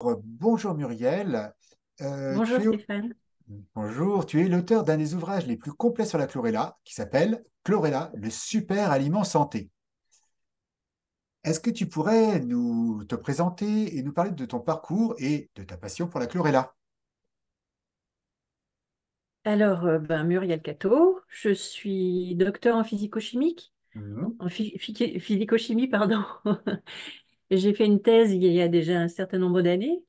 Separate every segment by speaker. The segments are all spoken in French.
Speaker 1: Bonjour Muriel. Euh, bonjour Stéphane. Bonjour, tu es l'auteur d'un des ouvrages les plus complets sur la chlorella qui s'appelle Chlorella, le super aliment santé. Est-ce que tu pourrais nous te présenter et nous parler de ton parcours et de ta passion pour la chlorella
Speaker 2: Alors, euh, ben, Muriel Cato, je suis docteur en physico chimie mmh. en physico-chimie, pardon. J'ai fait une thèse il y a déjà un certain nombre d'années.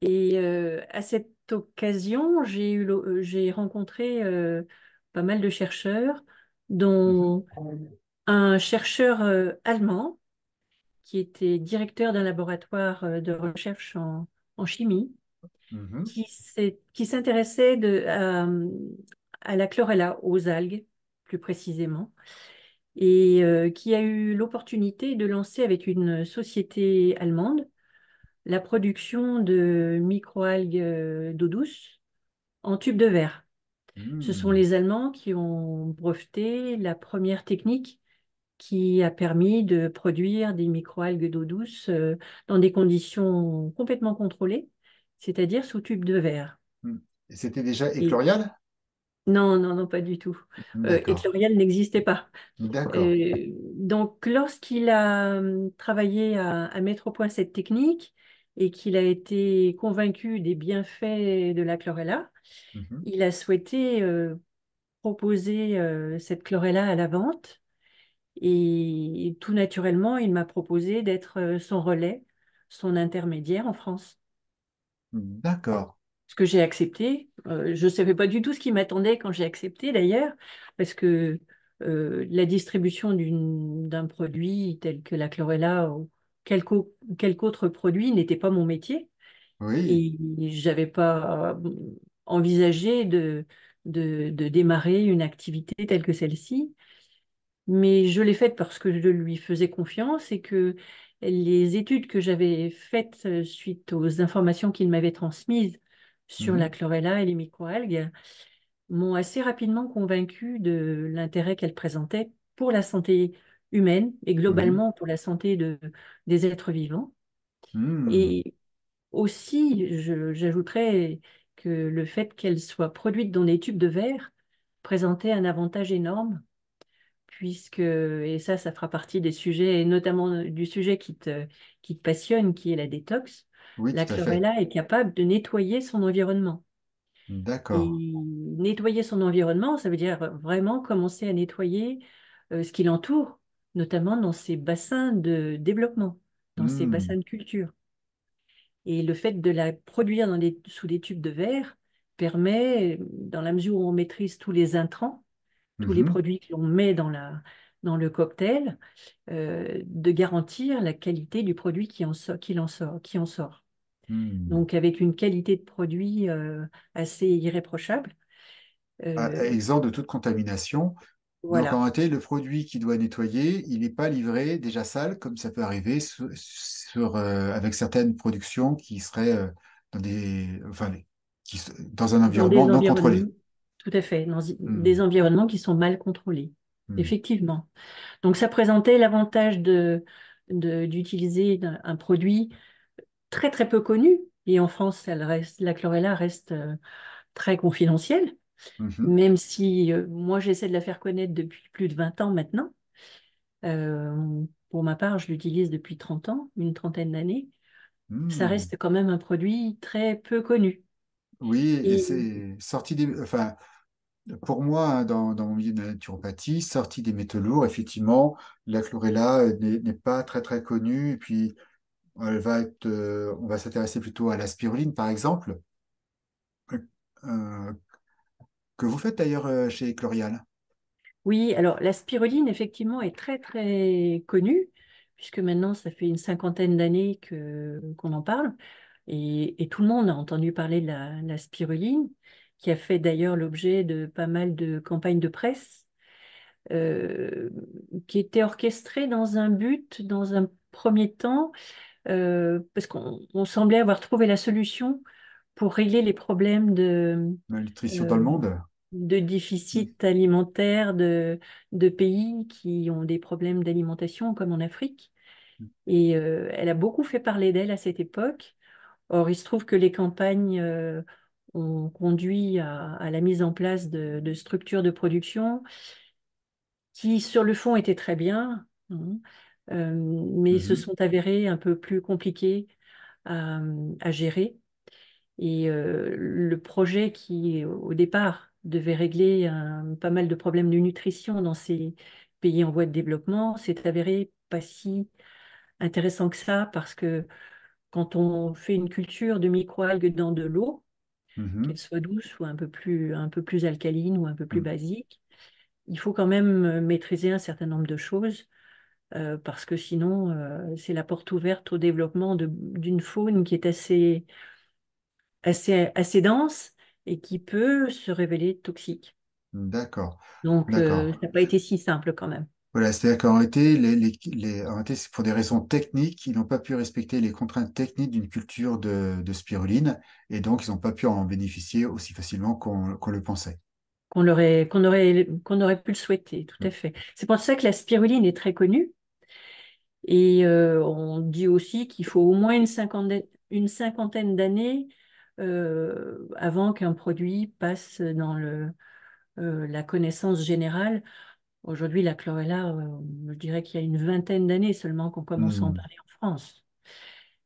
Speaker 2: Et euh, à cette occasion, j'ai eu, euh, j'ai rencontré euh, pas mal de chercheurs, dont mhm. un chercheur allemand qui était directeur d'un laboratoire de recherche en, chimie, mhm. qui s'intéressait à, la chlorella, aux algues plus précisément et euh, qui a eu l'opportunité de lancer avec une société allemande la production de microalgues euh, d'eau douce en tubes de verre. Ce sont mmh. les Allemands qui ont breveté la première technique qui a permis de produire des microalgues d'eau douce euh, dans des conditions complètement contrôlées, c'est-à-dire sous tube de verre. Mmh.
Speaker 1: c'était déjà éclorial
Speaker 2: non, non, non, pas du tout. Et euh, D'accord. n'existait pas.
Speaker 1: D'accord. Euh,
Speaker 2: donc, lorsqu'il a hum, travaillé à, mettre au point cette technique et qu'il a été convaincu des bienfaits de la chlorella, mhm. il a souhaité euh, proposer cette chlorella à la vente. Et, tout naturellement, il m'a proposé d'être son relais, son intermédiaire en France.
Speaker 1: D'accord
Speaker 2: ce que j'ai accepté. Euh, je ne savais pas du tout ce qui m'attendait quand j'ai accepté d'ailleurs, parce que euh, la distribution d'un produit tel que la chlorella ou quelque, quelque autre produit n'était pas mon métier. Oui. Et j'avais pas envisagé de, de, de, démarrer une activité telle que celle-ci. Mais je l'ai faite parce que je lui faisais confiance et que les études que j'avais faites euh, suite aux informations qu'il m'avait transmises sur mhm. la chlorella et les microalgues m'ont assez rapidement convaincu de l'intérêt qu'elles présentaient pour la santé humaine et mhm. globalement pour la santé des êtres vivants. Et hmm. aussi, j'ajouterais que le fait qu'elles soient produites dans des tubes de verre présentait un avantage énorme, puisque, et ça, ça fera partie des sujets, et notamment du sujet qui te passionne, qui est la détox
Speaker 1: la chlorella
Speaker 2: est capable de nettoyer son environnement. D'accord. Nettoyer son environnement, ça veut dire vraiment commencer à nettoyer euh, ce qui l'entoure, notamment dans ses bassins de développement, dans ses hmm. bassins de culture. Et le fait de la produire dans des, sous des tubes de verre permet, dans la mesure où on maîtrise tous les intrants, tous les mm-hmm. produits que l'on met dans, la, dans le cocktail, euh, de garantir la qualité du produit qui en, en sort. Qui en sort. Hmm. Donc, avec une qualité de produit euh, assez irréprochable.
Speaker 1: Ah, euh... exempt de toute contamination. Donc, en réalité, le produit qui doit nettoyer, il n'est pas livré déjà sale, comme ça peut arriver sur, euh, avec certaines productions qui seraient euh, dans, des, dans un environnement non contrôlé.
Speaker 2: Tout à fait, dans hmm. des environnements qui sont mal contrôlés, hmm. effectivement. Donc, ça présentait l'avantage de, d'utiliser un produit très très peu connue. Et en France, elle reste, la chlorella reste euh, très confidentielle, mmh même si euh, moi j'essaie de la faire connaître depuis plus de 20 ans maintenant. Euh, pour ma part, je l'utilise depuis 30 ans, une trentaine d'années. Ça mmh. reste
Speaker 1: quand même un produit très peu connu. Oui, et, c'est sorti des. Enfin, pour moi, hein, dans, mon milieu de la naturopathie, sorti des métaux lourds, effectivement, la chlorella n'est pas très très connue. Et puis, euh, on va s'intéresser plutôt à la spiruline, par exemple, euh, que vous faites d'ailleurs euh, chez Chlorial.
Speaker 2: Oui, alors la spiruline, effectivement, est très, très connue, puisque maintenant, ça fait une cinquantaine d'années qu'on en parle. Et, tout le monde a entendu parler de la, spiruline, qui a fait d'ailleurs l'objet de pas mal de campagnes de presse, qui étaient orchestrées dans un but, dans un premier temps, euh, parce qu'on semblait avoir trouvé la solution pour régler les problèmes de malnutrition dans euh, le monde, de déficit alimentaire de, pays qui ont des problèmes d'alimentation comme en Afrique. Mm. Et euh, elle a beaucoup fait parler d'elle à cette époque. Or, il se trouve que les campagnes ont conduit à, la mise en place de, de structures de production qui, sur le fond, étaient très bien, hein mais se mmh sont avérés un peu plus compliqués à, gérer. Et le projet qui, au départ, devait régler pas mal de problèmes de nutrition dans ces pays en voie de développement s'est avéré pas si intéressant que ça parce que quand on fait une culture de microalgues dans de l'eau, mmh qu'elle soit douce ou un peu, plus, un peu plus alcaline ou un peu plus mmh. basique, il faut quand même maîtriser un certain nombre de choses euh, parce que sinon, euh, c'est la porte ouverte au développement d'une faune qui est assez, assez, assez dense et qui peut se révéler
Speaker 1: toxique. D'accord.
Speaker 2: Donc, euh, ça n'a pas été si simple quand même.
Speaker 1: Voilà, c'est-à-dire qu'en réalité, en pour des raisons techniques, ils n'ont pas pu respecter les contraintes techniques d'une culture de, spiruline, et donc ils n'ont pas pu en bénéficier aussi facilement qu'on le pensait
Speaker 2: qu'on aurait, qu'on aurait pu le souhaiter, tout à mmh. fait. C'est pour ça que la spiruline est très connue, et euh, on dit aussi qu'il faut au moins une cinquantaine, d'années euh, avant qu'un produit passe dans euh, la connaissance générale. Aujourd'hui, la chlorella, je dirais qu'il y a une vingtaine d'années seulement qu'on commence à en mmh. parler en France.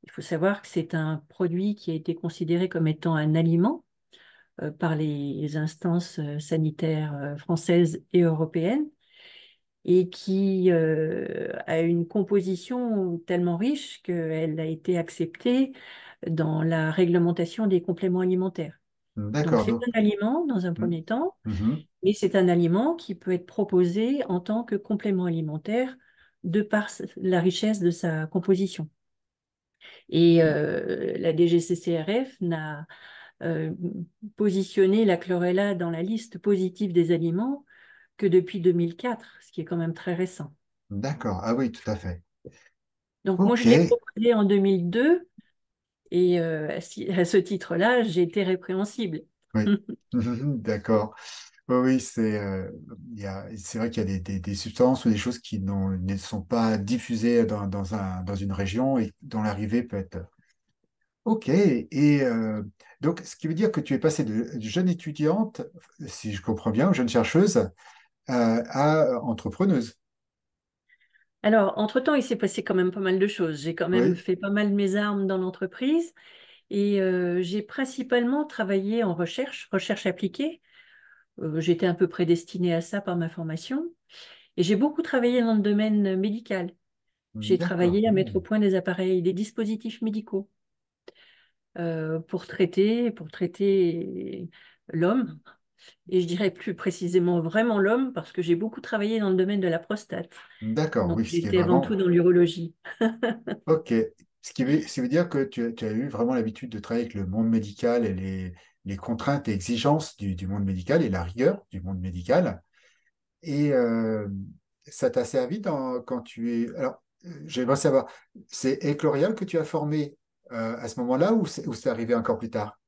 Speaker 2: Il faut savoir que c'est un produit qui a été considéré comme étant un aliment par les instances sanitaires françaises et européennes et qui euh, a une composition tellement riche qu'elle a été acceptée dans la réglementation des compléments alimentaires. C'est un aliment dans un mmh. premier temps, et mmh mais c'est un aliment qui peut être proposé en tant que complément alimentaire de par la richesse de sa composition. Et mmh. euh, la DGCCRF n'a euh, positionné la chlorella dans la liste positive des aliments que depuis 2004, ce qui est quand même très récent.
Speaker 1: D'accord, ah oui, tout à fait.
Speaker 2: Donc moi, je l'ai proposé en 2002, et euh, à ce titre-là, j'ai été répréhensible.
Speaker 1: Oui, d'accord. Oui, c'est euh, vrai qu'il y a des, des, substances ou des choses qui ne sont pas diffusées dans, dans, un, dans une région et dont l'arrivée peut être. Ok, et euh, donc ce qui veut dire que tu es passée de jeune étudiante, si je comprends bien, ou jeune chercheuse, à euh, entrepreneuse
Speaker 2: alors, entre-temps, il s'est passé quand même pas mal de choses. J'ai quand même fait pas mal mes armes dans l'entreprise et euh, j'ai principalement travaillé en recherche, recherche appliquée. Euh, j'étais un peu prédestinée à ça par ma formation. Et j'ai beaucoup travaillé dans le domaine médical. J'ai travaillé à mettre au point des appareils, des dispositifs médicaux pour traiter, pour traiter l'homme, et je dirais plus précisément vraiment l'homme, parce que j'ai beaucoup travaillé dans le domaine de la prostate.
Speaker 1: D'accord, oui. J'étais avant tout
Speaker 2: dans l'urologie.
Speaker 1: ok. Ce qui, veut, veut dire que tu, as eu vraiment l'habitude de travailler avec le monde médical et les, contraintes et exigences du, monde médical et la rigueur du monde médical. Et euh, ça t'a servi quand tu es... Alors, j'aimerais savoir, c'est Eclorial que tu as formé euh, à ce moment-là ou c'est arrivé encore plus tard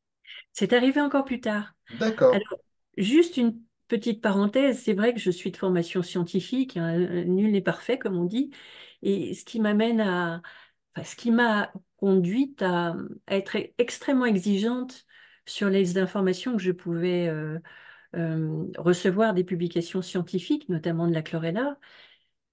Speaker 2: C'est arrivé encore plus tard.
Speaker 1: D'accord. Juste
Speaker 2: une petite parenthèse, c'est vrai que je suis de formation scientifique, hein, nul n'est parfait comme on dit, et ce qui m'amène à, ce qui m'a conduite à, être extrêmement exigeante sur les informations que je pouvais euh, euh, recevoir des publications scientifiques, notamment de la chlorella.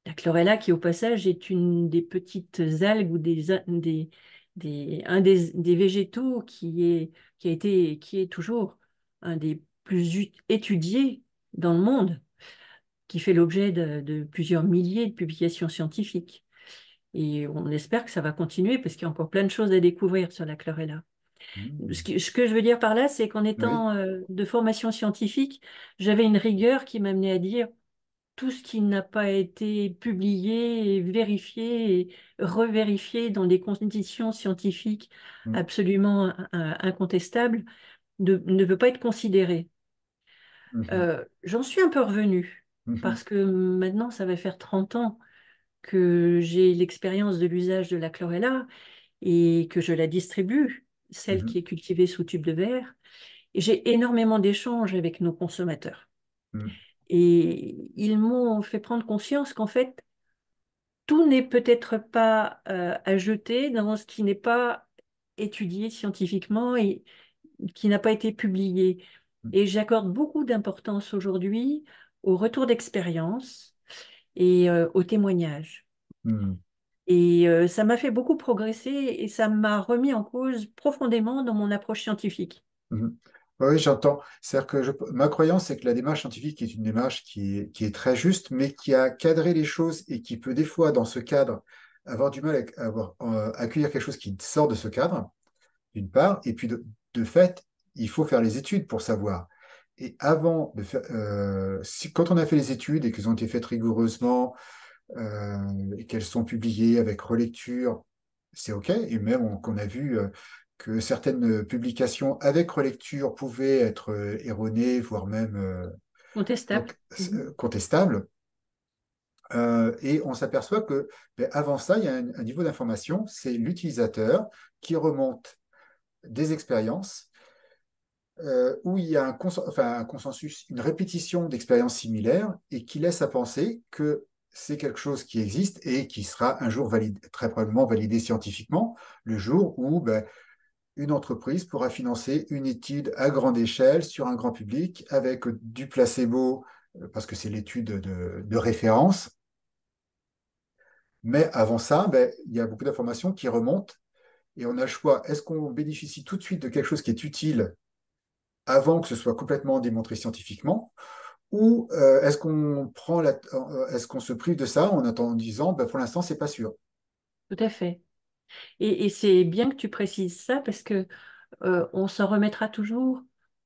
Speaker 2: La chlorella qui au passage est une des petites algues ou des, des, des un des, végétaux qui, est, qui, a été, qui est toujours un des plus dans le monde, qui fait l'objet de, plusieurs milliers de publications scientifiques. Et on espère que ça va continuer parce qu'il y a encore plein de choses à découvrir sur la chlorella. Mmh. Ce, que, je veux dire par là, c'est qu'en étant euh, de formation scientifique, j'avais une rigueur qui m'amenait à dire tout ce qui n'a pas été publié vérifié et revérifié dans des conditions scientifiques mmh. absolument euh, incontestables ne peut pas être considéré. Mmh euh, j'en suis un peu revenue mmh parce que maintenant, ça va faire 30 ans que j'ai l'expérience de l'usage de la chlorella et que je la distribue, celle mmh qui est cultivée sous tube de verre. Et j'ai énormément d'échanges avec nos consommateurs. Et ils m'ont fait prendre conscience qu'en fait, tout n'est peut-être pas euh, à jeter dans ce qui n'est pas étudié scientifiquement et qui n'a pas été publié. Mm. Et j'accorde beaucoup d'importance aujourd'hui au retour d'expérience et euh, au témoignage. Mm. Et euh, ça m'a fait beaucoup progresser et ça m'a remis en cause profondément dans mon approche scientifique.
Speaker 1: Mm. Oui, j'entends. C'est-à-dire que ma croyance, c'est que la démarche scientifique est une démarche qui est, qui est, très juste, mais qui a cadré les choses et qui peut des fois, dans ce cadre, avoir du mal à, avoir, euh, accueillir quelque chose qui sort de ce cadre, d'une part, et puis de fait, il faut faire les études pour savoir. Et avant de faire, euh, si, quand on a fait les études et qu'elles ont été faites rigoureusement, euh, et qu'elles sont publiées avec relecture, c'est OK. Et même qu'on a vu euh, que certaines publications avec relecture pouvaient être erronées, voire même contestables. Mhm. contestables. et on s'aperçoit que ben, avant ça, il y a un niveau d'information, c'est l'utilisateur qui remonte des expériences euh, où il y a un, consensus, une répétition d'expériences similaires et qui laisse à penser que c'est quelque chose qui existe et qui sera un jour très probablement validé scientifiquement, le jour où ben, une entreprise pourra financer une étude à grande échelle sur un grand public avec du placebo, euh, parce que c'est l'étude de, référence. Mais avant ça, ben, il y a beaucoup d'informations qui remontent et on a le choix. Est-ce qu'on bénéficie tout de suite de quelque chose qui est utile avant que ce soit complètement démontré scientifiquement ou euh, est-ce qu'on prend euh, est-ce qu'on se prive de ça en, disant bah, pour l'instant c'est pas sûr
Speaker 2: Tout à fait. Et, c'est bien que tu précises ça parce que euh, on s'en remettra toujours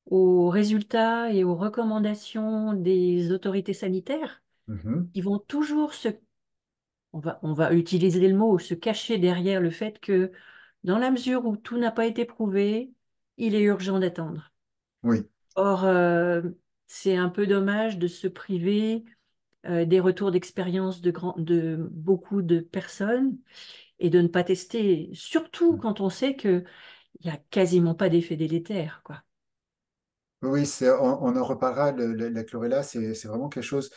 Speaker 2: aux résultats et aux recommandations des autorités sanitaires. Mmh qui Ils vont toujours se, on va, on va utiliser le mot, se cacher derrière le fait que dans la mesure où tout n'a pas été prouvé, il est urgent d'attendre. Oui. Or, euh, c'est un peu dommage de se priver euh, des retours d'expérience de, de beaucoup de personnes et de ne pas tester, surtout mmh. quand on sait qu'il n'y a quasiment pas d'effet délétère. Quoi.
Speaker 1: Oui, on, on, en reparlera, la chlorella, c'est vraiment quelque chose.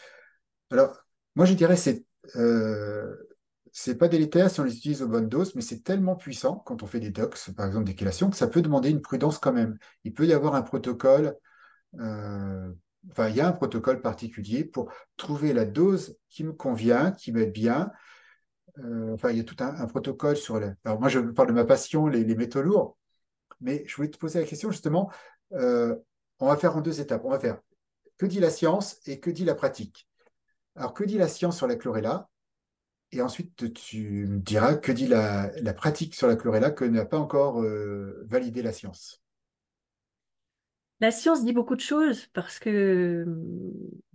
Speaker 1: Alors, moi, je dirais, c'est. Euh, c'est pas délétère si on les utilise aux bonnes doses, mais c'est tellement puissant quand on fait des docs, par exemple des chélations, que ça peut demander une prudence quand même. Il peut y avoir un protocole, euh, enfin, il y a un protocole particulier pour trouver la dose qui me convient, qui m'aide bien. Euh, enfin, il y a tout un, protocole sur les. Alors, moi, je parle de ma passion, les, métaux lourds, mais je voulais te poser la question justement. Euh, on va faire en deux étapes. On va faire que dit la science et que dit la pratique. Alors, que dit la science sur la chlorella et ensuite, tu me diras que dit la, pratique sur la chlorella que n'a pas encore euh, validé la science.
Speaker 2: La science dit beaucoup de choses parce que,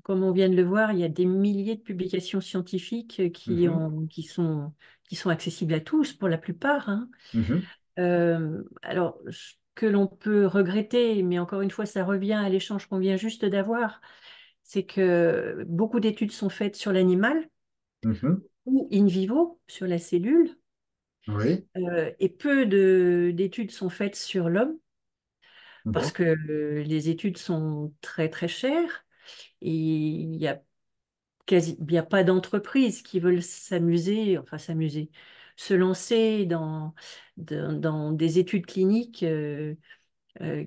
Speaker 2: comme on vient de le voir, il y a des milliers de publications scientifiques qui, mhm. sont, accessibles à tous pour la plupart. Hein. Mhm. Euh, alors, ce que l'on peut regretter, mais encore une fois, ça revient à l'échange qu'on vient juste d'avoir, c'est que beaucoup d'études sont faites sur l'animal. Mhm ou in vivo sur la cellule. Euh, et peu d'études sont faites sur l'homme mhm. parce que euh, les études sont très très chères et il n'y a, y a pas d'entreprise qui veulent s'amuser, enfin s'amuser, se lancer dans, dans, des études cliniques euh,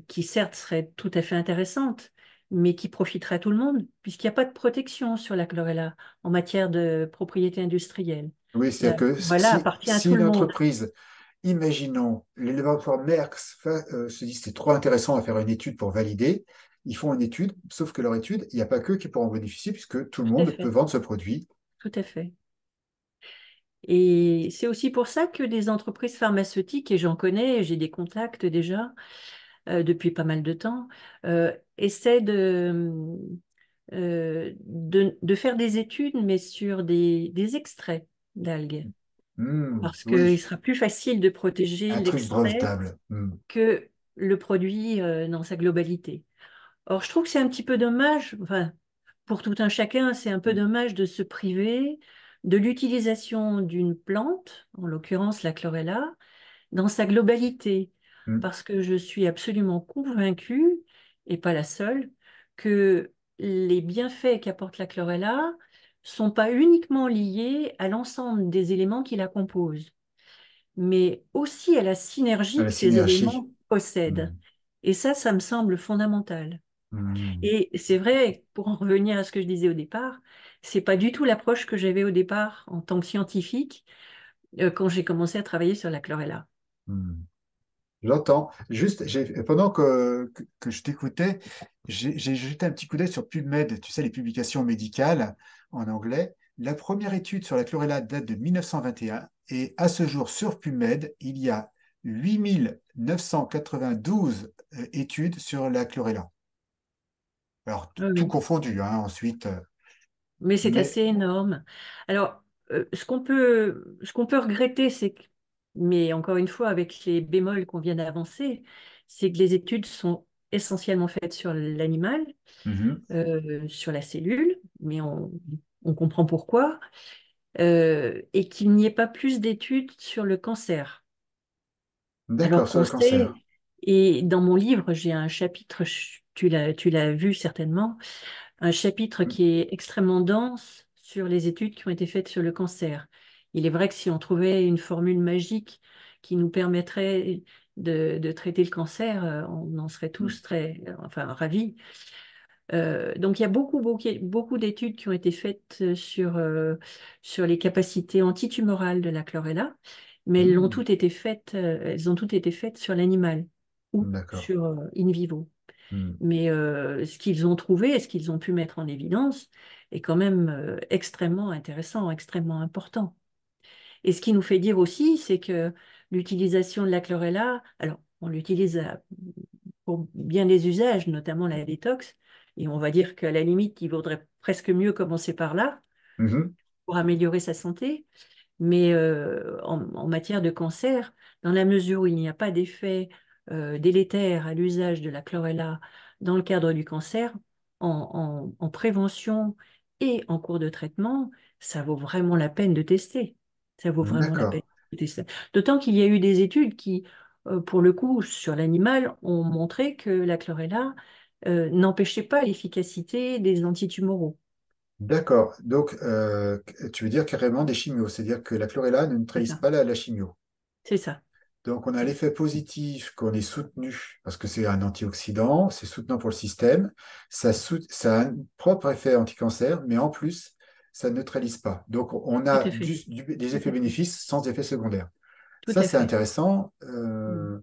Speaker 2: qui certes seraient tout à fait intéressantes, mais qui profiterait à tout le monde, puisqu'il n'y a pas de protection sur la chlorella en matière de propriété industrielle. Oui, euh, c'est-à-dire que si, une entreprise,
Speaker 1: imaginons, l'éleveur Merckx euh, se dit c'est trop intéressant à faire une étude pour valider, ils font une étude, sauf que leur étude, il n'y a pas qu'eux qui pourront en bénéficier, puisque tout le monde peut vendre ce produit.
Speaker 2: Tout à fait. Et c'est aussi pour ça que des entreprises pharmaceutiques, et j'en connais, j'ai des contacts déjà euh, depuis pas mal de temps, euh, essaie euh, de, de, faire des études, mais sur des, extraits d'algues.
Speaker 1: Hmm, parce qu'il sera
Speaker 2: plus facile de protéger l'extrait hmm. que le produit euh, dans sa globalité. Or, je trouve que c'est un petit peu dommage, enfin, pour tout un chacun, c'est un peu hmm. dommage de se priver de l'utilisation d'une plante, en l'occurrence la chlorella, dans sa globalité. Parce que je suis absolument convaincue et pas la seule, que les bienfaits qu'apporte la chlorella sont pas uniquement liés à l'ensemble des éléments qui la composent, mais aussi à la synergie que ces éléments possèdent. Mmh. Et ça, ça me semble fondamental. Mmh. Et c'est vrai, pour en revenir à ce que je disais au départ, c'est pas du tout l'approche que j'avais au départ en tant que scientifique euh, quand j'ai commencé à travailler sur la chlorella.
Speaker 1: Mmh. J'entends. Juste, pendant que, je t'écoutais, j'ai jeté un petit coup d'œil sur PubMed, tu sais, les publications médicales en anglais. La première étude sur la chlorella date de 1921 et à ce jour, sur PubMed, il y a 8992 euh, études sur la chlorella. Alors, ah tout confondu, hein, ensuite. Euh,
Speaker 2: mais c'est assez énorme. Alors, euh, ce qu'on peut, ce qu'on peut regretter, c'est que mais encore une fois, avec les bémols qu'on vient d'avancer, c'est que les études sont essentiellement faites sur l'animal, mmh euh, sur la cellule, mais on, comprend pourquoi, euh, et qu'il n'y ait pas plus d'études sur le cancer.
Speaker 1: D'accord, sur le cancer.
Speaker 2: Et dans mon livre, j'ai un chapitre, tu l'as vu certainement, un chapitre mmh. qui est extrêmement dense sur les études qui ont été faites sur le cancer. Il est vrai que si on trouvait une formule magique qui nous permettrait de, traiter le cancer, euh, on en serait mm. tous très, enfin, ravis. Euh, donc il y a beaucoup, beaucoup, d'études qui ont été faites sur, euh, sur les capacités antitumorales de la chlorella, mais elles, ont mm. toutes été faites, elles ont toutes été faites sur l'animal ou sur in vivo. Mm. Mais ce qu'ils ont trouvé et ce qu'ils ont pu mettre en évidence est quand même extrêmement intéressant, extrêmement important. Et ce qui nous fait dire aussi, c'est que l'utilisation de la chlorella, alors on l'utilise euh, pour bien des usages, notamment la détox, et on va dire qu'à la limite, il vaudrait presque mieux commencer par là mmh pour améliorer sa santé. Mais euh, en, matière de cancer, dans la mesure où il n'y a pas d'effet euh, délétère à l'usage de la chlorella dans le cadre du cancer, en prévention et en cours de traitement, ça vaut vraiment la peine de tester. Ça vaut vraiment la peine D'autant qu'il y a eu des études qui, euh, pour le coup, sur l'animal, ont montré que la chlorella euh, n'empêchait pas l'efficacité
Speaker 1: des antitumoraux. D'accord. Donc, euh, tu veux dire carrément des chimios, c'est-à-dire que la chlorella ne trahisse pas la, chimio. C'est ça. Donc, on a l'effet positif qu'on est soutenu, parce que c'est un antioxydant, c'est soutenant pour le système, ça, ça, a un propre effet anticancer, mais en plus, ça ne neutralise pas. Donc, on a des effets bénéfices sans effets secondaires. ça, c'est intéressant. Euh,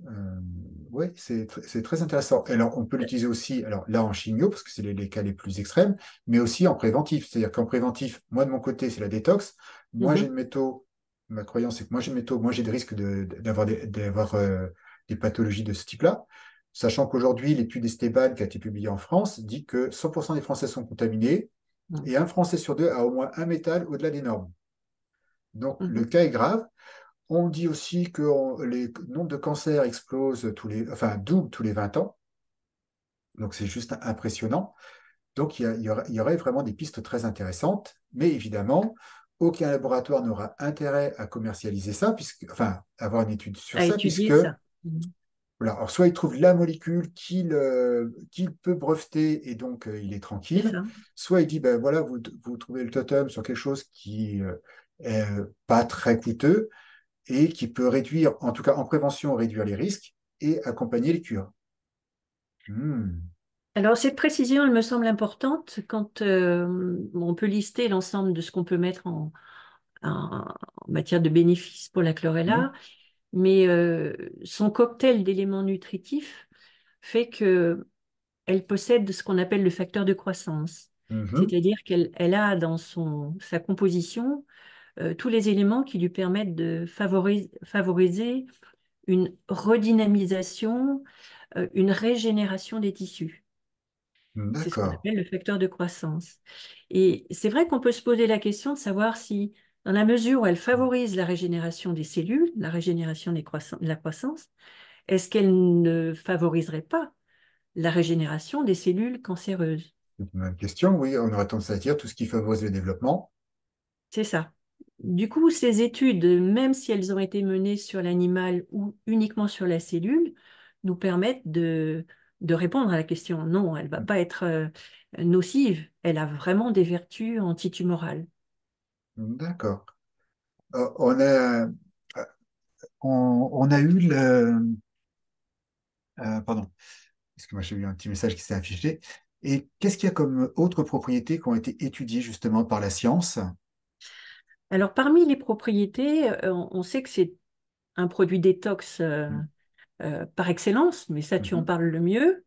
Speaker 1: hmm. euh, oui, c'est très intéressant. Alors, on peut l'utiliser aussi, alors là en chimio, parce que c'est les, cas les plus extrêmes, mais aussi en préventif. C'est-à-dire qu'en préventif, moi de mon côté, c'est la détox. Moi, mhm. j'ai de métaux. Ma croyance, c'est que moi, j'ai de métaux. Moi, j'ai des risques d'avoir euh, des, pathologies de ce type-là sachant qu'aujourd'hui, l'étude Esteban, qui a été publiée en France, dit que 100% des Français sont contaminés, Mm. Et un Français sur deux a au moins un métal au-delà des normes. Donc le mm-hmm. cas est grave. On dit aussi que le les nombres de cancers explosent tous les, enfin doublent tous les 20 ans. Donc c'est juste impressionnant. Donc il y, aurait vraiment des pistes très intéressantes, mais évidemment, aucun laboratoire n'aura intérêt à commercialiser ça, puisque, enfin avoir une étude sur ça, puisque ça. Mm-hmm alors, soit il trouve la molécule qu'il euh, peut breveter et donc euh, il est tranquille, soit il dit ben voilà, vous, trouvez le totem sur quelque chose qui n'est euh, pas très coûteux et qui peut réduire, en tout cas en prévention, réduire les risques et accompagner les cures. Hmm.
Speaker 2: Alors, cette précision, elle me semble importante quand on peut lister l'ensemble de ce qu'on peut mettre en, matière de bénéfices pour la chlorella. Mmh mais euh, son cocktail d'éléments nutritifs fait que elle possède ce qu'on appelle le facteur de croissance. Mm-hmm. C'est-à-dire qu'elle a dans son, sa composition euh, tous les éléments qui lui permettent de favoriser, une redynamisation, euh, une régénération des tissus. C'est ce qu'on appelle le facteur de croissance. Et c'est vrai qu'on peut se poser la question de savoir si dans la mesure où elle favorise la régénération des cellules, la régénération de la croissance, est-ce qu'elle ne favoriserait pas la régénération des cellules cancéreuses
Speaker 1: C'est une bonne question, oui. On aurait tendance à dire tout ce qui favorise le développement.
Speaker 2: C'est ça. Du coup, ces études, même si elles ont été menées sur l'animal ou uniquement sur la cellule, nous permettent de, de répondre à la question. Non, elle ne va mm. pas être euh, nocive. Elle a vraiment des vertus antitumorales.
Speaker 1: D'accord. Euh, on a, euh, on, a eu le. Euh, pardon, que moi j'ai eu un petit message qui s'est affiché. Et qu'est-ce qu'il y a comme autres propriétés qui ont été étudiées justement par la science
Speaker 2: Alors, parmi les propriétés, euh, on sait que c'est un produit détox mmh. par excellence, mais ça, tu en mmh. parles le mieux.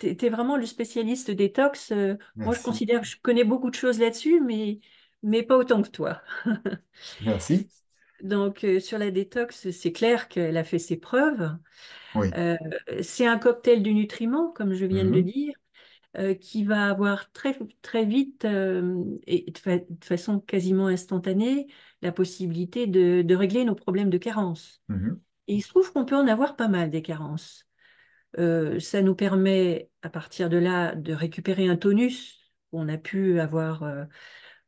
Speaker 2: Tu es, vraiment le spécialiste détox. moi, je considère que je connais beaucoup de choses là-dessus, mais mais pas autant que toi. Merci. Donc, euh, sur la détox, c'est clair qu'elle a fait ses preuves. Euh, c'est un cocktail de nutriments, comme je viens de le mm-hmm. dire, euh, qui va avoir très, très vite et de, façon quasiment instantanée la possibilité de, régler nos problèmes de carence. Mm-hmm. Et il se trouve qu'on peut en avoir pas mal des carences. ça nous permet, à partir de là, de récupérer un tonus qu'on a pu avoir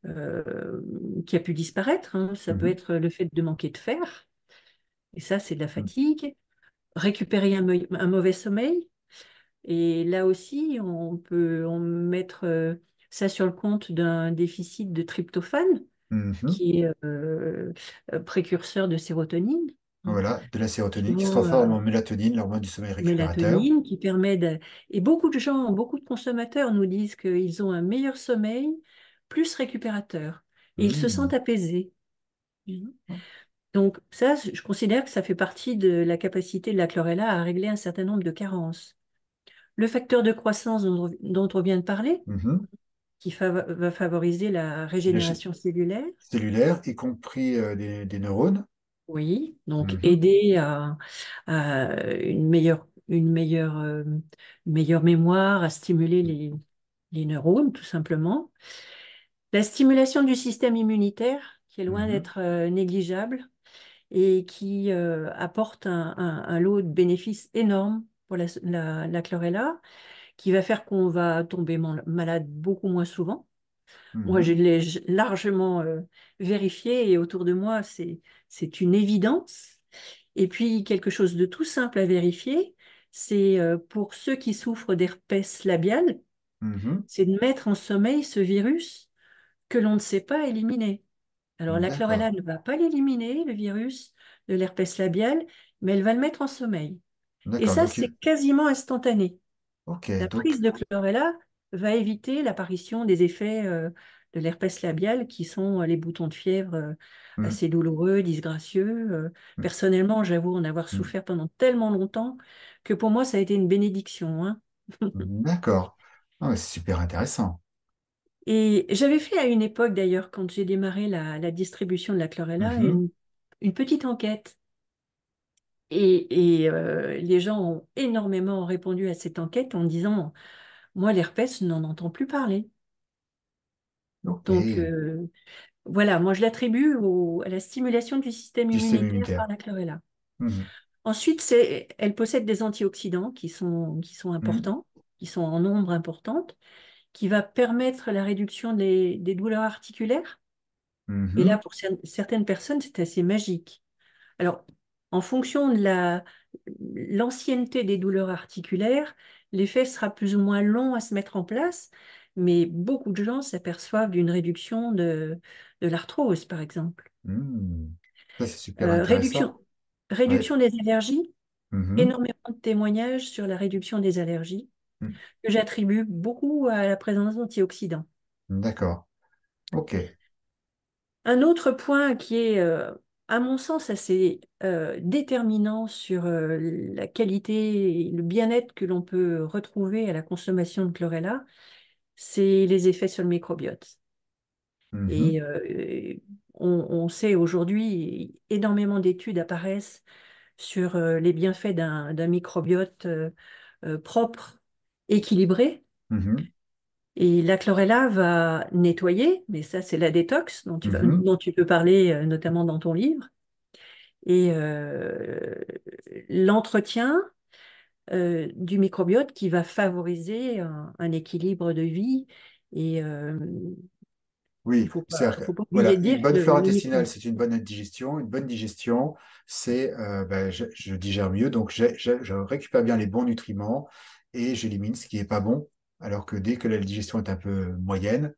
Speaker 2: euh, qui a pu disparaître. Hein. Ça peut mmh être le fait de manquer de fer, et ça, c'est de la mmh. fatigue. Récupérer un, mauvais sommeil, et là aussi, on peut on mettre euh, ça sur le compte d'un déficit de tryptophane, mmh qui est euh, précurseur de sérotonine. Ah, voilà,
Speaker 1: de la sérotonine qui se transforme en mélatonine, l'hormone du sommeil récupérateur. Mélatonine
Speaker 2: qui permet de... Et beaucoup de gens, beaucoup de consommateurs nous disent qu'ils ont un meilleur sommeil plus récupérateur. Ils se sentent mmh. apaisés. Mmh. Donc ça, je considère que ça fait partie de la capacité de la chlorella à régler un certain nombre de carences. Le facteur de croissance dont, on vient de parler, mmh. qui va favoriser la régénération cellulaire.
Speaker 1: Cellulaire, y compris euh, des, neurones.
Speaker 2: Oui, donc aider à, une meilleure, une meilleure, euh, meilleure mémoire, à stimuler les, les neurones, tout simplement. La stimulation du système immunitaire, qui est loin mhm. d'être euh, négligeable et qui euh, apporte un, lot de bénéfices énormes pour la, chlorella, qui va faire qu'on va tomber malade beaucoup moins souvent. Moi, mhm. je l'ai largement euh, vérifié et autour de moi, c'est une évidence. Et puis, quelque chose de tout simple à vérifier, c'est pour ceux qui souffrent d'herpès labial, mhm. c'est de mettre en sommeil ce virus que l'on ne sait pas éliminer. Alors la chlorella ne va pas l'éliminer, le virus de l'herpès labial, mais elle va le mettre en sommeil. Et ça, c'est quasiment instantané. la prise de chlorella va éviter l'apparition des effets euh, de l'herpès labial qui sont euh, les boutons de fièvre euh, hmm. assez douloureux, disgracieux. Hmm. Personnellement, j'avoue en avoir hmm. souffert pendant tellement longtemps que pour moi, ça a été une bénédiction. Hein.
Speaker 1: D'accord. c'est super intéressant.
Speaker 2: Et j'avais fait à une époque, d'ailleurs, quand j'ai démarré la, distribution de la chlorella, mhm. une, petite enquête. Et, euh, les gens ont énormément répondu à cette enquête en disant Moi, l'herpès, n'en entend plus parler. Donc, euh, voilà, moi, je l'attribue à la stimulation du système, immunitaire, par la chlorella. Mhm. Ensuite, elle possède des antioxydants qui sont, qui sont mhm. importants, qui sont en nombre importante qui va permettre la réduction des, douleurs articulaires. Et mm-hmm. là, pour certaines personnes, c'est assez magique. Alors, en fonction de la, l'ancienneté des douleurs articulaires, l'effet sera plus ou moins long à se mettre en place, mais beaucoup de gens s'aperçoivent d'une réduction de, l'arthrose, par exemple.
Speaker 1: Mm. c'est super euh,
Speaker 2: réduction, des allergies,
Speaker 1: mm-hmm. énormément
Speaker 2: de témoignages sur la réduction des allergies. Hmm. que j'attribue beaucoup à la présence d'antioxydants.
Speaker 1: D'accord. OK.
Speaker 2: Un autre point qui est, euh, à mon sens, assez euh, déterminant sur euh, la qualité et le bien-être que l'on peut retrouver à la consommation de chlorella, c'est les effets sur le microbiote. Mm-hmm. Et on, sait aujourd'hui, énormément d'études apparaissent sur les bienfaits d'un microbiote propre équilibré. Mm-hmm. Et la chlorella va nettoyer, mais ça c'est la détox dont tu, mm-hmm. dont tu peux parler euh, notamment dans ton livre. Et euh, l'entretien euh, du microbiote qui va favoriser un, équilibre de vie. Et
Speaker 1: oui, il faut une bonne flore intestinale, c'est une bonne digestion. Une bonne digestion, c'est ben, je, digère mieux, donc je récupère bien les bons nutriments et j'élimine ce qui n'est pas bon, alors que dès que la digestion est un peu moyenne,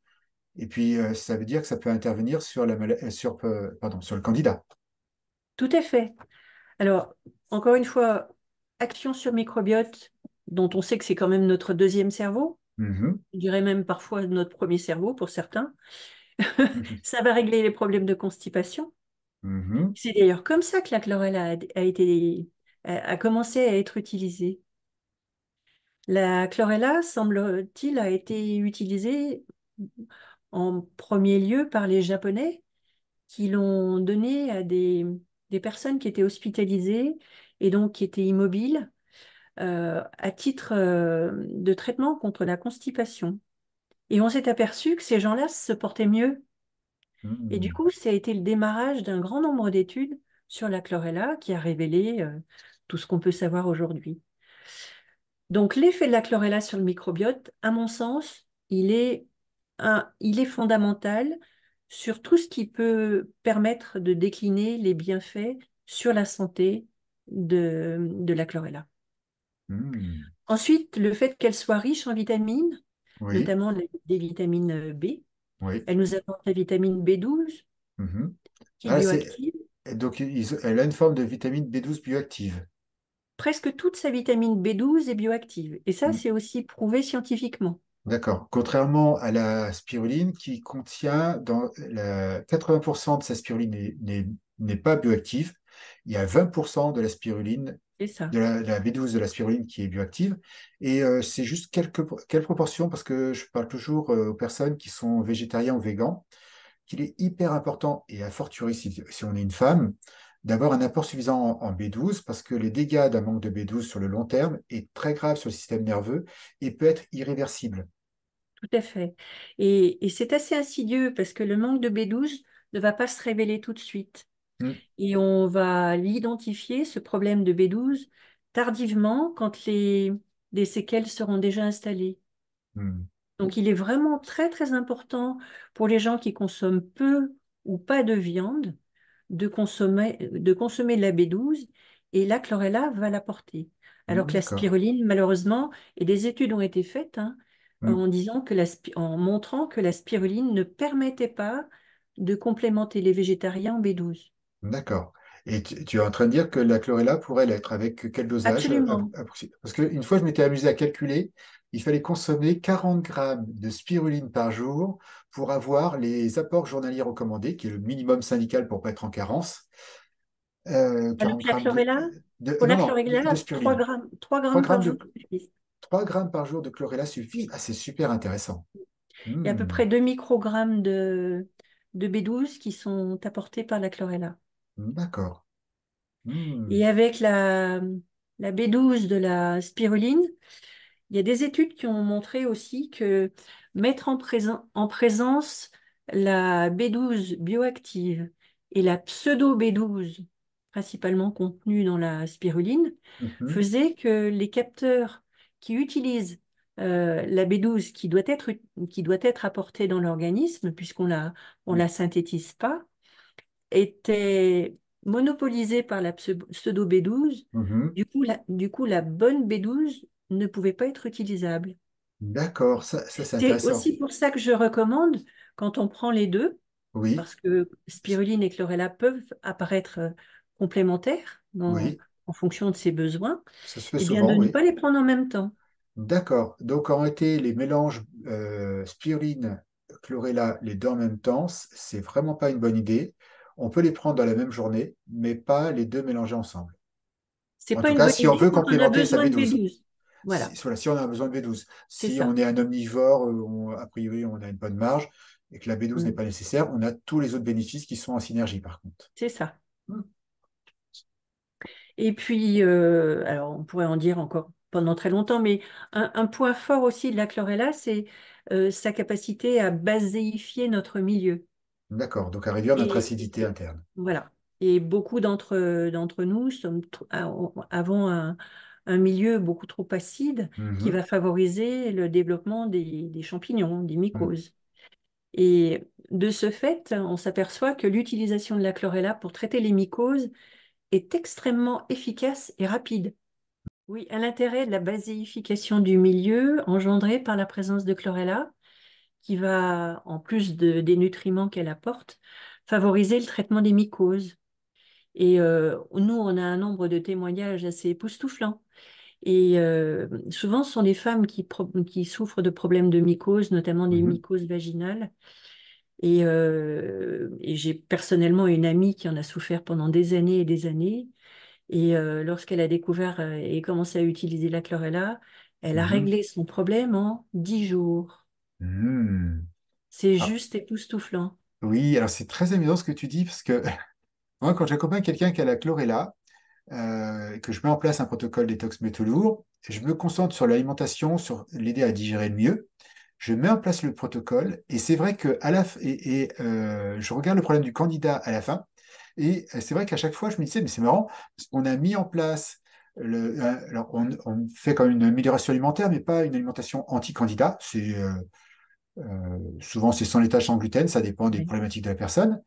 Speaker 1: et puis euh, ça veut dire que ça peut intervenir sur, la, euh, euh, sur le candidat.
Speaker 2: Tout à fait. Alors, encore une fois, action sur microbiote, dont on sait que c'est quand même notre deuxième cerveau, mm-hmm. je dirais même parfois notre premier cerveau pour certains, mm-hmm. ça va régler les problèmes de constipation. Mm-hmm. C'est d'ailleurs comme ça que la chlorelle a, été, a commencé à être utilisée. La chlorella, semble-t-il, a été utilisée en premier lieu par les Japonais qui l'ont donnée à des, personnes qui étaient hospitalisées et donc qui étaient immobiles euh, à titre euh, de traitement contre la constipation. Et on s'est aperçu que ces gens-là se portaient mieux. Et du hmm. coup, ça a été le démarrage d'un grand nombre d'études sur la chlorella qui a révélé euh, tout ce qu'on peut savoir aujourd'hui. Donc l'effet de la chlorella sur le microbiote, à mon sens, il est, il est fondamental sur tout ce qui peut permettre de décliner les bienfaits sur la santé de, la chlorella. Hmm. Ensuite, le fait qu'elle soit riche en vitamines, notamment des vitamines B. Elle nous apporte la vitamine B12,
Speaker 1: mm-hmm. ah, bioactive. Donc, elle a une forme de vitamine B12 bioactive
Speaker 2: presque toute sa vitamine B12 est bioactive. Et ça, mm. c'est aussi prouvé scientifiquement.
Speaker 1: D'accord. Contrairement à la spiruline qui contient dans 80% de sa spiruline n'est pas bioactive. Il y a 20% de la spiruline, de la, B12 de la spiruline qui est bioactive. Et euh, c'est juste quelle proportion, parce que je parle toujours euh, aux personnes qui sont végétariens ou végans, qu'il est hyper important, et à fortiori si on est une femme, D'abord, un apport suffisant en, B12 parce que les dégâts d'un manque de B12 sur le long terme est très grave sur le système nerveux et peut être irréversible.
Speaker 2: Tout à fait. Et, c'est assez insidieux parce que le manque de B12 ne va pas se révéler tout de suite. Hmm. Et on va l'identifier, ce problème de B12, tardivement quand les, séquelles seront déjà installées. Hmm. Donc il est vraiment très très important pour les gens qui consomment peu ou pas de viande de consommer, de consommer la B12 et la chlorella va l'apporter. Alors que la spiruline, malheureusement, et des études ont été faites hein, mm. en, disant que en montrant que la spiruline ne permettait pas de complémenter les végétariens en B12.
Speaker 1: D'accord. Et tu, es en train de dire que la chlorella pourrait l'être avec quel dosage euh, Parce qu'une fois, je m'étais amusé à calculer il fallait consommer 40 grammes de spiruline par jour pour avoir les apports journaliers recommandés, qui est le minimum syndical pour ne pas être en carence. Euh, ah, la chlorella, 3
Speaker 2: grammes, par jour.
Speaker 1: 3 grammes par jour de chlorella suffit. Ah, c'est super intéressant. Il y a à peu hmm. près
Speaker 2: 2 microgrammes de, de B12 qui sont apportés par la chlorella.
Speaker 1: Hmm, d'accord. Hmm. Et
Speaker 2: avec la, la B12 de la spiruline, il y a des études qui ont montré aussi que mettre en, présence la B12 bioactive et la pseudo-B12, principalement contenue dans la spiruline, mhm. faisait que les capteurs qui utilisent euh, la B12 qui doit être, qui doit être apportée dans l'organisme, puisqu'on ne on la synthétise pas, étaient monopolisés par la pseudo B12. Mhm. Du, coup, du coup, la bonne B12 ne pouvaient pas être utilisable.
Speaker 1: D'accord, ça, ça c'est aussi
Speaker 2: pour ça que je recommande, quand on prend les deux, oui. parce que spiruline et chlorella peuvent apparaître euh, complémentaires en
Speaker 1: fonction de ses besoins, ça se fait eh souvent, ne pas
Speaker 2: les prendre en même temps.
Speaker 1: D'accord. Donc, en été, les mélanges euh, spiruline, chlorella, les deux en même temps, c'est vraiment pas une bonne idée. On peut les prendre dans la même journée, mais pas les deux mélangés ensemble. C'est pas tout une cas, si on veut complémenter sa B12. Si, on a besoin de B12. Si on est un omnivore, euh, a priori, on a une bonne marge et que la B12 mm. n'est pas nécessaire, on a tous les autres bénéfices qui sont en synergie, par contre.
Speaker 2: C'est ça. Mm. Et puis, euh, alors on pourrait en dire encore pendant très longtemps, mais un, point fort aussi de la chlorella, c'est euh, sa capacité à baséifier notre milieu.
Speaker 1: D'accord, donc à réduire notre acidité interne.
Speaker 2: Voilà. Et beaucoup d'entre nous avons un, un milieu beaucoup trop acide qui mhm. va favoriser le développement des, champignons, des mm. mycoses. Et de ce fait, on s'aperçoit que l'utilisation de la chlorella pour traiter les mycoses est extrêmement efficace et rapide. Oui, à l'intérêt de la baséification du milieu engendré par la présence de chlorella, qui va, en plus des nutriments qu'elle apporte, favoriser le traitement des mycoses. Et euh, nous, on a un nombre de témoignages assez époustouflants. Et euh, souvent, ce sont des femmes qui, qui souffrent de problèmes de mycoses, notamment des mmh mycoses vaginales. Euh, et, j'ai personnellement une amie qui en a souffert pendant des années et des années. Et lorsqu'elle a découvert et commencé à utiliser la chlorella, elle a mmh réglé son problème en 10 jours.
Speaker 1: Mmh. C'est ah. juste
Speaker 2: époustouflant.
Speaker 1: Oui, alors c'est très amusant ce que tu dis, parce que Moi, hein, quand j'accompagne quelqu'un qui a la chlorella, euh, que je mets en place un protocole détox métaux lourds, je me concentre sur l'alimentation, sur l'aider à digérer le mieux. Je mets en place le protocole et c'est vrai que à la et, euh, je regarde le problème du candidat à la fin et euh, c'est vrai qu'à chaque fois je me disais mais c'est marrant on a mis en place le... alors on, fait quand même une amélioration alimentaire mais pas une alimentation anti-candidat c'est souvent, c'est sans les sans gluten, ça dépend des problématiques de la personne.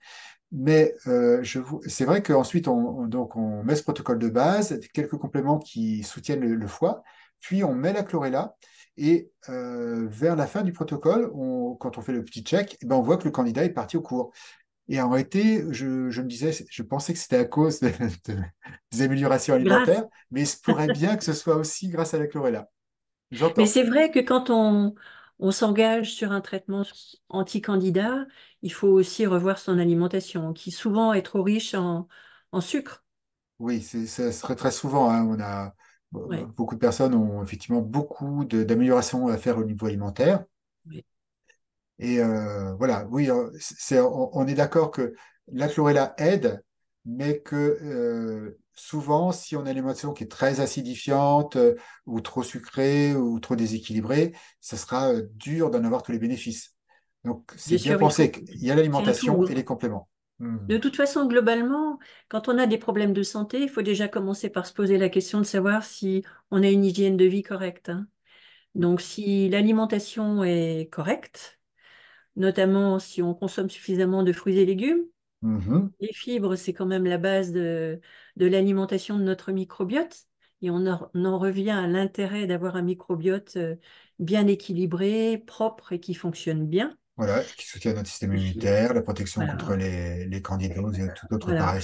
Speaker 1: Mais euh, c'est vrai qu'ensuite, on, donc on met ce protocole de base, quelques compléments qui soutiennent le, foie, puis on met la chlorella. Et euh, vers la fin du protocole, quand on fait le petit check, eh ben on voit que le candidat est parti au cours. Et en réalité, je, je me disais, je pensais que c'était à cause des améliorations alimentaires, mais il se pourrait bien que ce soit aussi grâce à la chlorella. Mais c'est
Speaker 2: vrai que quand on, on s'engage sur un traitement anti-candidat, il faut aussi revoir son alimentation, qui souvent est trop riche en, sucre.
Speaker 1: Oui, ça serait très souvent. Hein. on a euh, beaucoup de personnes ont effectivement beaucoup d'améliorations à faire au niveau alimentaire. Et euh, voilà, oui, euh, on, est d'accord que la chlorella aide, mais que souvent, si on a une alimentation qui est très acidifiante euh, ou trop sucrée ou trop déséquilibrée, ce sera euh, dur d'en avoir tous les bénéfices. Donc, c'est bien, pensé. qu'il y a l'alimentation et les compléments.
Speaker 2: Hmm. De toute façon, globalement, quand on a des problèmes de santé, il faut déjà commencer par se poser la question de savoir si on a une hygiène de vie correcte. Hein. Donc, si l'alimentation est correcte, notamment si on consomme suffisamment de fruits et légumes, Mhm. Les fibres, c'est quand même la base de, l'alimentation de notre microbiote. Et on en, revient à l'intérêt d'avoir un microbiote euh, bien équilibré, propre et qui fonctionne
Speaker 1: bien. Voilà, qui soutient notre système immunitaire, la protection contre les, les, candidoses et toute autre voilà.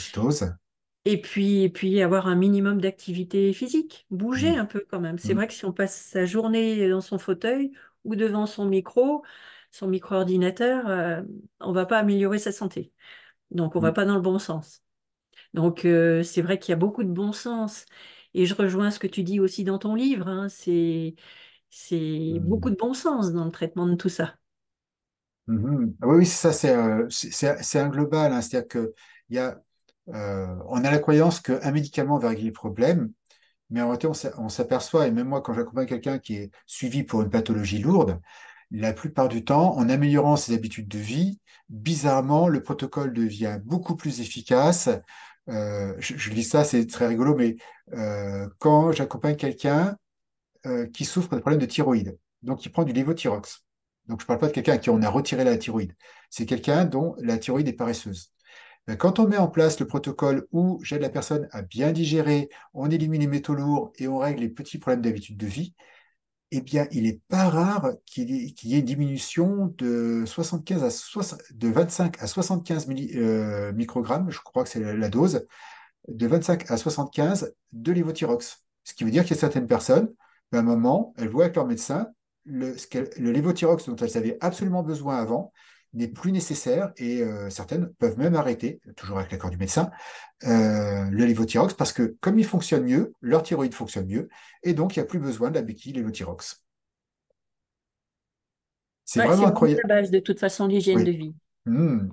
Speaker 2: Et puis, puis avoir un minimum d'activité physique, bouger mm. un peu quand même. C'est mm. vrai que si on passe sa journée dans son fauteuil ou devant son micro, son micro-ordinateur, euh, on ne va pas améliorer sa santé. Donc, on ne mmh. va pas dans le bon sens. Donc, euh, c'est vrai qu'il y a beaucoup de bon sens. Et je rejoins ce que tu dis aussi dans ton livre. Hein, c'est beaucoup mmh. de bon sens dans le traitement de tout ça.
Speaker 1: Mmh. Ah oui, oui, ça, c'est euh, un global. Hein. C'est-à-dire que a, euh, on a la croyance qu'un médicament va régler le problème, mais en réalité, on s'aperçoit, et même moi, quand j'accompagne quelqu'un qui est suivi pour une pathologie lourde, la plupart du temps, en améliorant ses habitudes de vie, bizarrement, le protocole devient beaucoup plus efficace. Euh, je, lis ça, c'est très rigolo, mais euh, quand j'accompagne quelqu'un euh, qui souffre de problèmes de thyroïde, donc qui prend du lévothyrox. Donc je ne parle pas de quelqu'un qui on a retiré la thyroïde, c'est quelqu'un dont la thyroïde est paresseuse. Ben, quand on met en place le protocole où j'aide la personne à bien digérer, on élimine les métaux lourds et on règle les petits problèmes d'habitude de vie, eh bien, il n'est pas rare qu'il y, ait une diminution de, 25 à 75 euh, microgrammes, je crois que c'est la, dose, de 25 à 75 de lévothyrox. Ce qui veut dire qu'il y a certaines personnes, ben, à un moment, elles voient avec leur médecin le, le lévothyrox dont elles avaient absolument besoin avant, n'est plus nécessaire et euh, certaines peuvent même arrêter, toujours avec l'accord du médecin, euh, le lévothyrox parce que comme il fonctionne mieux, leur thyroïde fonctionne mieux et donc il n'y a plus besoin de la béquille lévothyrox. C'est vraiment incroyable. C'est
Speaker 2: la base de toute façon l'hygiène de vie.
Speaker 1: Hmm.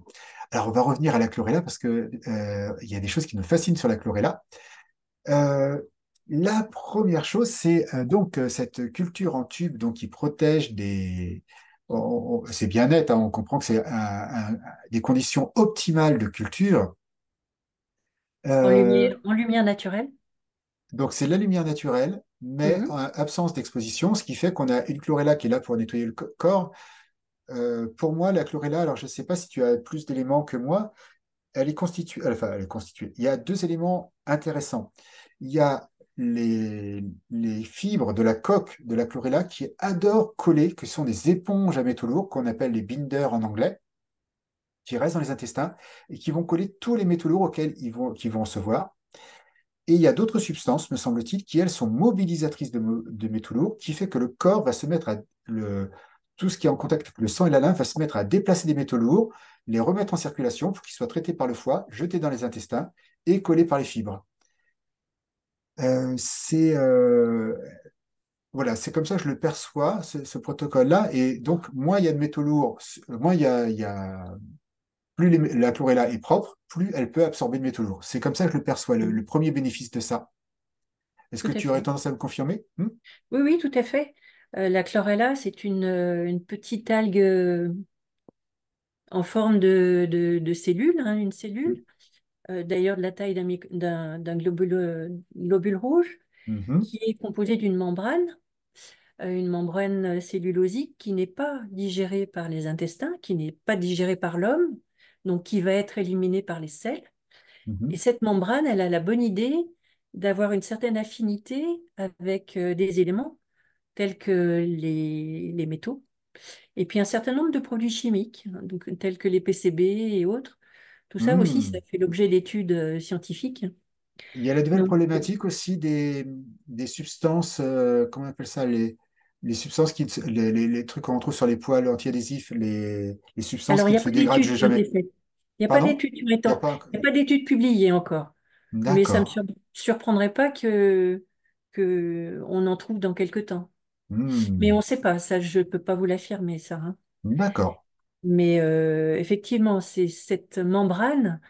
Speaker 1: Alors on va revenir à la chlorella parce que euh, il y a des choses qui nous fascinent sur la chlorella. la première chose, c'est donc cette culture en tube donc, qui protège des, c'est bien net, hein, on comprend que c'est des conditions optimales de culture. Euh,
Speaker 2: en, lumière, naturelle
Speaker 1: Donc c'est la lumière naturelle, mais mhm. en absence d'exposition, ce qui fait qu'on a une chlorella qui est là pour nettoyer le corps. Euh, pour moi, la chlorella, alors je ne sais pas si tu as plus d'éléments que moi, elle est constituée, elle est constituée. Il y a deux éléments intéressants. Il y a les, fibres de la coque de la chlorella qui adorent coller, que sont des éponges à métaux lourds qu'on appelle les binders en anglais, qui restent dans les intestins et qui vont coller tous les métaux lourds auxquels ils vont, recevoir se voir. Et il y a d'autres substances, me semble-t-il, qui elles sont mobilisatrices de, métaux lourds, qui fait que le corps va se mettre à tout ce qui est en contact avec le sang et la lymphe va se mettre à déplacer des métaux lourds, les remettre en circulation pour qu'ils soient traités par le foie, jetés dans les intestins et collés par les fibres. Euh, c'est euh, voilà, c'est comme ça que je le perçois, ce, protocole-là. Et donc, moins il y a de métaux lourds, euh, il y a, plus la chlorella est propre, plus elle peut absorber de métaux lourds. C'est comme ça que je le perçois, le, mmh. premier bénéfice de ça. Est-ce que tu aurais tendance à me confirmer mmh.
Speaker 2: Oui, oui, tout à fait. la chlorella, c'est une, petite algue en forme de, cellule, hein, une cellule. Euh, d'ailleurs de la taille d'un euh, globule, rouge, mhm. qui est composé d'une membrane, euh, une membrane cellulosique qui n'est pas digérée par les intestins, qui n'est pas digérée par l'homme, donc qui va être éliminée par les selles. Mhm. Et cette membrane, elle a la bonne idée d'avoir une certaine affinité avec des éléments tels que les, les métaux, et puis un certain nombre de produits chimiques, hein, donc, tels que les PCB et autres, tout ça aussi, hmm. ça fait l'objet d'études euh, scientifiques.
Speaker 1: Il y a la nouvelle problématique aussi des, substances, euh, comment on appelle ça, les, les substances qui, les, trucs qu'on retrouve sur les poils antiadhésifs, les, les substances qui se dégradent jamais.
Speaker 2: Il n'y a pas d'études publiées encore. Mais ça ne me surprendrait pas que, que on en trouve dans quelques temps.
Speaker 1: Hmm. Mais on
Speaker 2: ne sait pas, ça je ne peux pas vous l'affirmer, Sarah. Hein. D'accord. Mais euh, effectivement, c'est cette membrane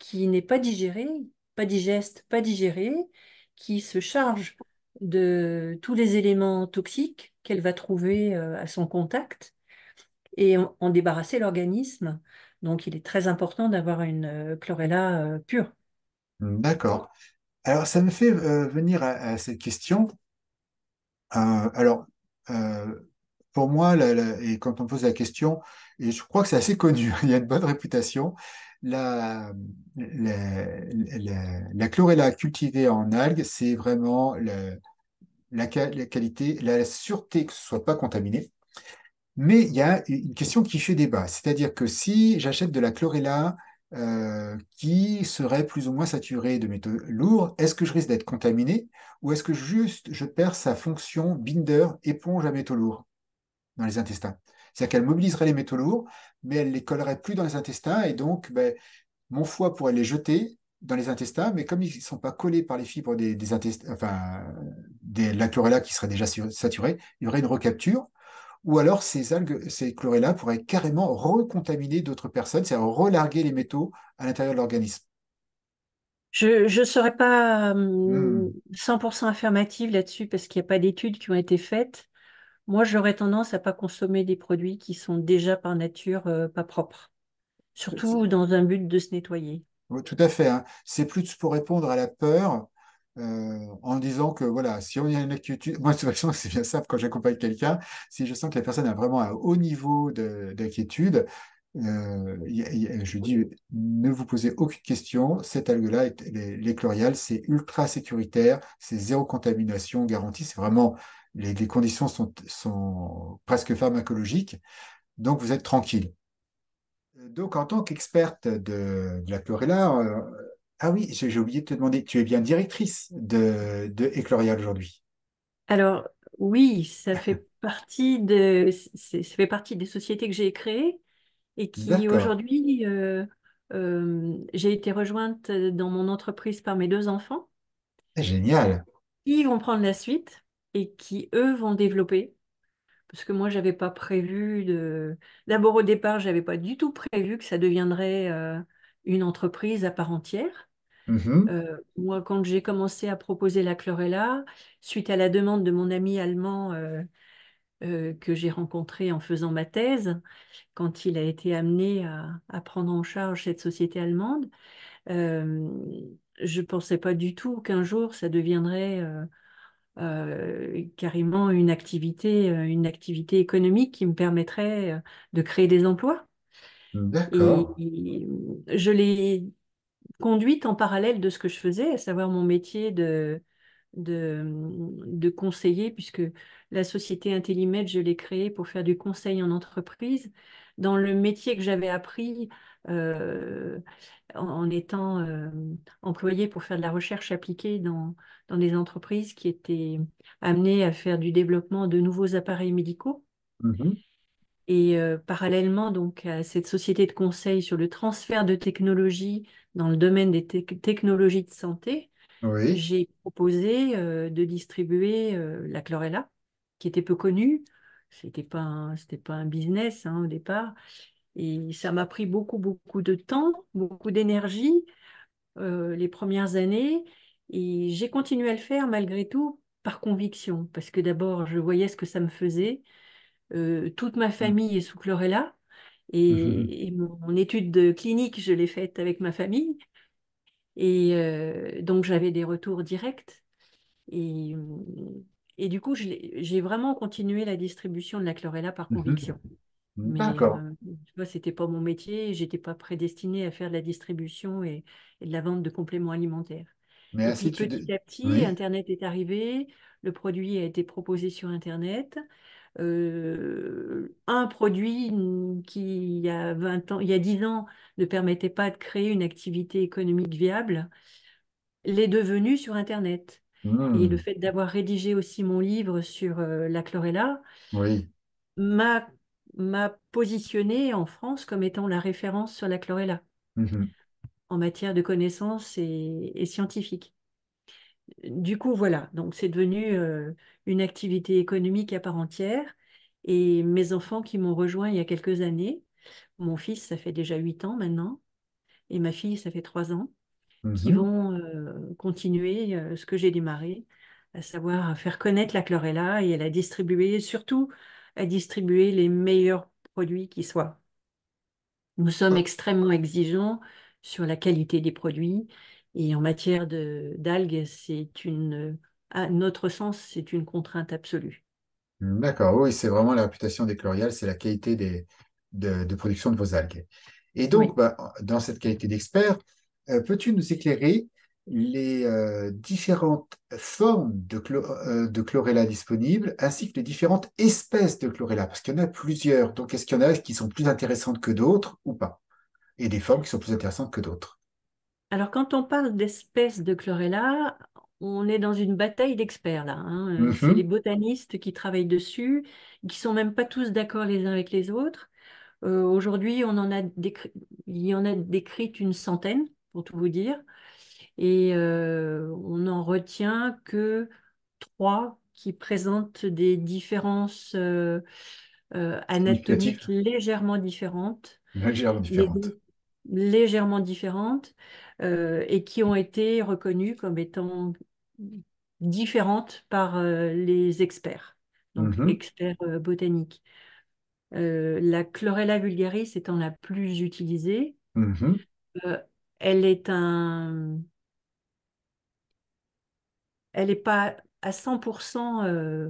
Speaker 2: qui n'est pas digérée, pas digeste, pas digérée, qui se charge de tous les éléments toxiques qu'elle va trouver euh, à son contact et en débarrasser l'organisme. Donc, il est très important d'avoir une euh, chlorella
Speaker 1: pure. Mmh, d'accord. Alors, ça me fait venir à, cette question. alors, pour moi, et quand on pose la question, et je crois que c'est assez connu, hein. il y a une bonne réputation. La, chlorella cultivée en algues, c'est vraiment la, qualité, la sûreté que ce ne soit pas contaminé. Mais il y a une question qui fait débat, c'est-à-dire que si j'achète de la chlorella euh, qui serait plus ou moins saturée de métaux lourds, est-ce que je risque d'être contaminé ou est-ce que juste je perds sa fonction binder, éponge à métaux lourds dans les intestins. C'est-à-dire qu'elle mobiliserait les métaux lourds, mais elle les collerait plus dans les intestins, et donc ben, mon foie pourrait les jeter dans les intestins, mais comme ils ne sont pas collés par les fibres des, des, la chlorella qui serait déjà saturée, il y aurait une recapture, ou alors ces algues, ces chlorella pourraient carrément recontaminer d'autres personnes, c'est-à-dire relarguer les métaux à l'intérieur de l'organisme.
Speaker 2: Je ne serais pas 100% hmm. hum, affirmative là-dessus parce qu'il n'y a pas d'études qui ont été faites. Moi, j'aurais tendance à pas consommer des produits qui sont déjà par nature euh, pas propres, surtout dans un but de se nettoyer. tout à
Speaker 1: fait. Hein. C'est plus pour répondre à la peur euh, en disant que voilà, si on a une inquiétude, moi de toute façon c'est bien simple quand j'accompagne quelqu'un, si je sens que la personne a vraiment un haut niveau d'inquiétude, euh, je dis ne vous posez aucune question, cette algue-là, les, les chloriales, c'est ultra sécuritaire, c'est zéro contamination garantie, c'est vraiment les, conditions sont, sont, presque pharmacologiques, donc vous êtes tranquille. Donc en tant qu'experte de, la chlorella, euh, ah oui, j'ai oublié de te demander, tu es bien directrice de, de aujourd'hui
Speaker 2: Alors oui, ça fait partie, de, ça fait partie des sociétés que j'ai créées et qui aujourd'hui, euh, euh, j'ai été rejointe dans mon entreprise par mes deux enfants.
Speaker 1: Ah, génial.
Speaker 2: Ils vont prendre la suite qui, eux, vont développer. Parce que moi, n'avais pas prévu de. D'abord, au départ, je n'avais pas du tout prévu que ça deviendrait euh, une entreprise à part entière. Mm-hmm. Euh, moi, quand j'ai commencé à proposer la chlorella, suite à la demande de mon ami allemand euh, que j'ai rencontré en faisant ma thèse, quand il a été amené à, à prendre en charge cette société allemande, je ne pensais pas du tout qu'un jour ça deviendrait euh, carrément une activité, euh, une activité économique qui me permettrait euh, de créer des emplois. D'accord. je l'ai conduite en parallèle de ce que je faisais, à savoir mon métier de, de conseiller, puisque la société Intellimed, je l'ai créée pour faire du conseil en entreprise. Dans le métier que j'avais appris, euh, en, étant euh, employé pour faire de la recherche appliquée dans, dans des entreprises qui étaient amenées à faire du développement de nouveaux appareils médicaux. Mmh Et euh, parallèlement donc à cette société de conseil sur le transfert de technologies dans le domaine des technologies de santé, j'ai proposé de distribuer la chlorella, qui était peu connue. C'était pas c'était pas un business hein, au départ, et ça m'a pris beaucoup, beaucoup de temps, beaucoup d'énergie euh, les premières années. Et j'ai continué à le faire malgré tout par conviction, parce que d'abord, je voyais ce que ça me faisait. Euh, toute ma mmh. famille est sous chlorella. Mmh. Et, mon, étude clinique, je l'ai faite avec ma famille. Et euh, donc, j'avais des retours directs. Et, du coup, j'ai vraiment continué la distribution de la chlorella par mmh. conviction. Mais ah, euh, tu c'était pas mon métier, j'étais pas prédestinée à faire de la distribution et, de la vente de compléments alimentaires.
Speaker 1: Mais petit à petit,
Speaker 2: Internet est arrivé, le produit a été proposé sur Internet. Euh, un produit qui, il y a 20 ans, il y a 10 ans, ne permettait pas de créer une activité économique viable, l'est devenu sur Internet. Et le mmh. fait d'avoir rédigé aussi mon livre sur euh, la chlorella oui. m'a m'a positionné en France comme étant la référence sur la chlorella mmh en matière de connaissances et, scientifiques. Du coup, voilà, donc c'est devenu euh, une activité économique à part entière. Et mes enfants qui m'ont rejoint il y a quelques années, mon fils, ça fait déjà 8 ans maintenant, et ma fille, ça fait trois ans, mmh qui vont euh, continuer euh, ce que j'ai démarré, à savoir faire connaître la chlorella et à la distribuer, surtout à distribuer les meilleurs produits qui soient. Nous sommes extrêmement exigeants sur la qualité des produits et en matière d'algues, c'est une, à notre sens, c'est une contrainte absolue.
Speaker 1: D'accord, oui, c'est vraiment la réputation des chloriales, c'est la qualité des, de, production de vos algues. Et donc, bah, dans cette qualité d'expert, euh, peux-tu nous éclairer les euh, différentes formes euh, de, chlorella disponibles, ainsi que les différentes espèces de chlorella, parce qu'il y en a plusieurs. Donc, est-ce qu'il y en a qui sont plus intéressantes que d'autres ou pas Et des formes qui sont plus intéressantes que d'autres.
Speaker 2: Alors, quand on parle d'espèces de chlorella, on est dans une bataille d'experts là. Hein. Euh, mm-hmm. C'est les botanistes qui travaillent dessus, qui sont même pas tous d'accord les uns avec les autres. Aujourd'hui, il y en a décrite une centaine, pour tout vous dire et euh, on n'en retient que trois qui présentent des différences euh, euh, anatomiques légèrement différentes. Légèrement différentes. Légèrement différentes et qui ont été reconnues comme étant différentes par les experts, donc mmh experts botaniques. la chlorella vulgaris étant la plus utilisée, mmh elle est un elle n'est pas à 100% euh,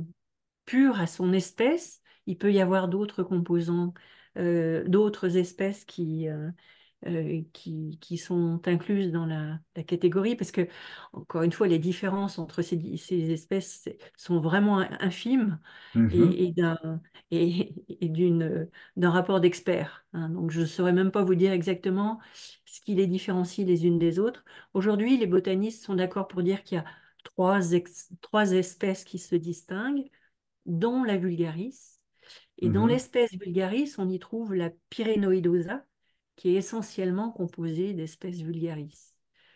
Speaker 2: pure à son espèce. Il peut y avoir d'autres composants, euh, d'autres espèces euh, qui, qui, sont incluses dans la, catégorie, parce que, encore une fois, les différences entre ces, espèces sont vraiment infimes et, mm-hmm. d'un rapport d'experts. Hein. Donc, je ne saurais même pas vous dire exactement ce qui les différencie les unes des autres. Aujourd'hui, les botanistes sont d'accord pour dire qu'il y a trois, trois espèces qui se distinguent, dont la vulgaris. Et dans mm-hmm. l'espèce vulgaris, on y trouve la pyrénoidosa, qui est essentiellement composée d'espèces vulgaris.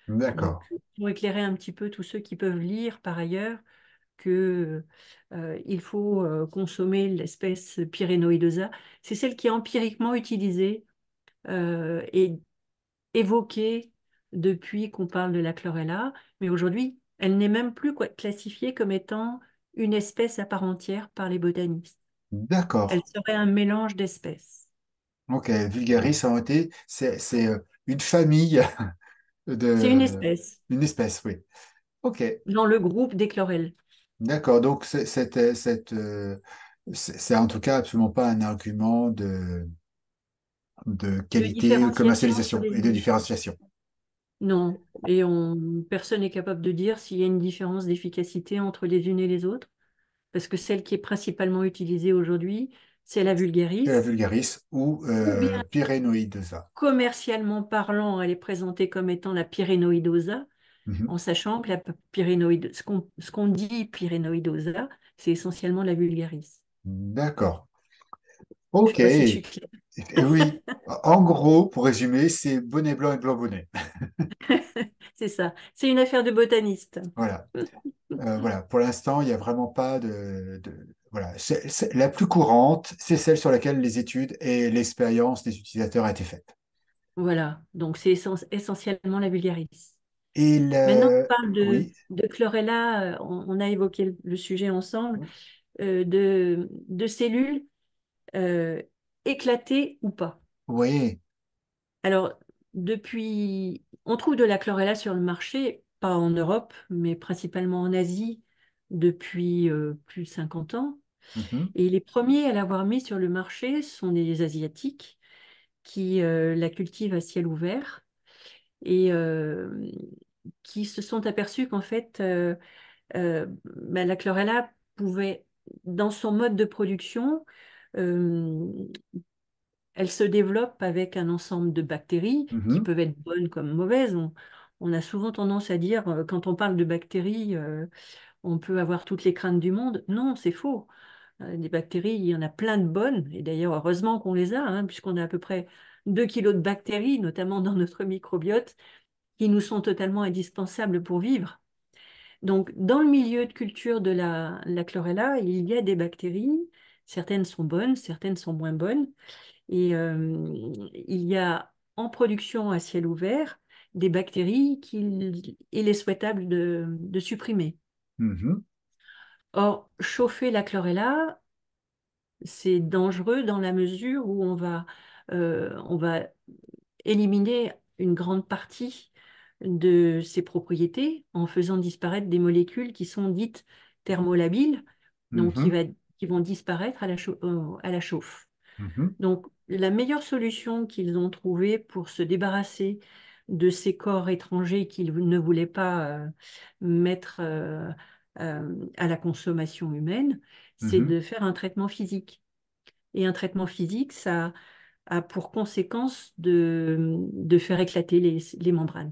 Speaker 2: D'accord. Pour éclairer un petit peu tous ceux qui peuvent lire par ailleurs que euh, il faut euh, consommer l'espèce pyrénoidosa, c'est celle qui est empiriquement utilisée euh, et évoquée depuis qu'on parle de la chlorella, mais aujourd'hui elle n'est même plus classifiée comme étant une espèce à part entière par les botanistes.
Speaker 1: D'accord. Elle
Speaker 2: serait un mélange d'espèces.
Speaker 1: Ok, vulgaris, c'est euh, une famille de. C'est une espèce. Une espèce, oui. Ok. Dans le groupe des chlorelles. D'accord, donc euh, euh, c'est en tout cas absolument pas un argument de, de qualité de commercialisation et de différenciation.
Speaker 2: Non, et on, personne n'est capable de dire s'il y a une différence d'efficacité entre les unes et les autres, parce que celle qui est principalement utilisée aujourd'hui, c'est la vulgaris. La vulgaris
Speaker 1: ou euh, pyrénoïdosa.
Speaker 2: Commercialement parlant, elle est présentée comme étant la pyrénoïdosa, mhm. en sachant que la pyrénoïde, ce qu'on dit pyrénoïdosa, c'est essentiellement la vulgaris.
Speaker 1: D'accord. Ok oui, en gros, pour résumer, c'est bonnet blanc et blanc bonnet.
Speaker 2: c'est ça, c'est une affaire de botaniste.
Speaker 1: Voilà, euh, voilà. pour l'instant, il n'y a vraiment pas de... Voilà, la plus courante, c'est celle sur laquelle les études et l'expérience des utilisateurs a été faite.
Speaker 2: Voilà, donc c'est essentiellement la vulgaris.
Speaker 1: Et Maintenant, on
Speaker 2: parle de, chlorella, euh, on, a évoqué le, sujet ensemble, euh, de, cellules éclaté ou pas. Oui. Alors, depuis, on trouve de la chlorella sur le marché, pas en Europe, mais principalement en Asie depuis euh, plus de 50 ans. Mmh et les premiers à l'avoir mis sur le marché sont les Asiatiques qui euh, la cultivent à ciel ouvert et euh, qui se sont aperçus qu'en fait, bah, la chlorella pouvait, dans son mode de production, euh, elle se développe avec un ensemble de bactéries qui mhm. peuvent être bonnes comme mauvaises. On, a souvent tendance à dire, euh, quand on parle de bactéries, euh, on peut avoir toutes les craintes du monde. Non, c'est faux. Des bactéries, il y en a plein de bonnes. Et d'ailleurs, heureusement qu'on les a, hein, puisqu'on a à peu près 2 kilos de bactéries, notamment dans notre microbiote, qui nous sont totalement indispensables pour vivre. Donc, dans le milieu de culture de la chlorella, il y a des bactéries Certaines sont bonnes, certaines sont moins bonnes. Et euh, il y a en production à ciel ouvert des bactéries qu'il est souhaitable de, supprimer. Mmh Or, chauffer la chlorella, c'est dangereux dans la mesure où on va, euh, on va éliminer une grande partie de ses propriétés en faisant disparaître des molécules qui sont dites thermolabiles, donc qui mmh va vont disparaître à la, à la chauffe. Mm-hmm. Donc, la meilleure solution qu'ils ont trouvée pour se débarrasser de ces corps étrangers qu'ils ne voulaient pas euh, mettre euh, euh, à la consommation humaine, c'est mm-hmm. de faire un traitement physique. Et un traitement physique, ça a pour conséquence de, faire éclater les membranes.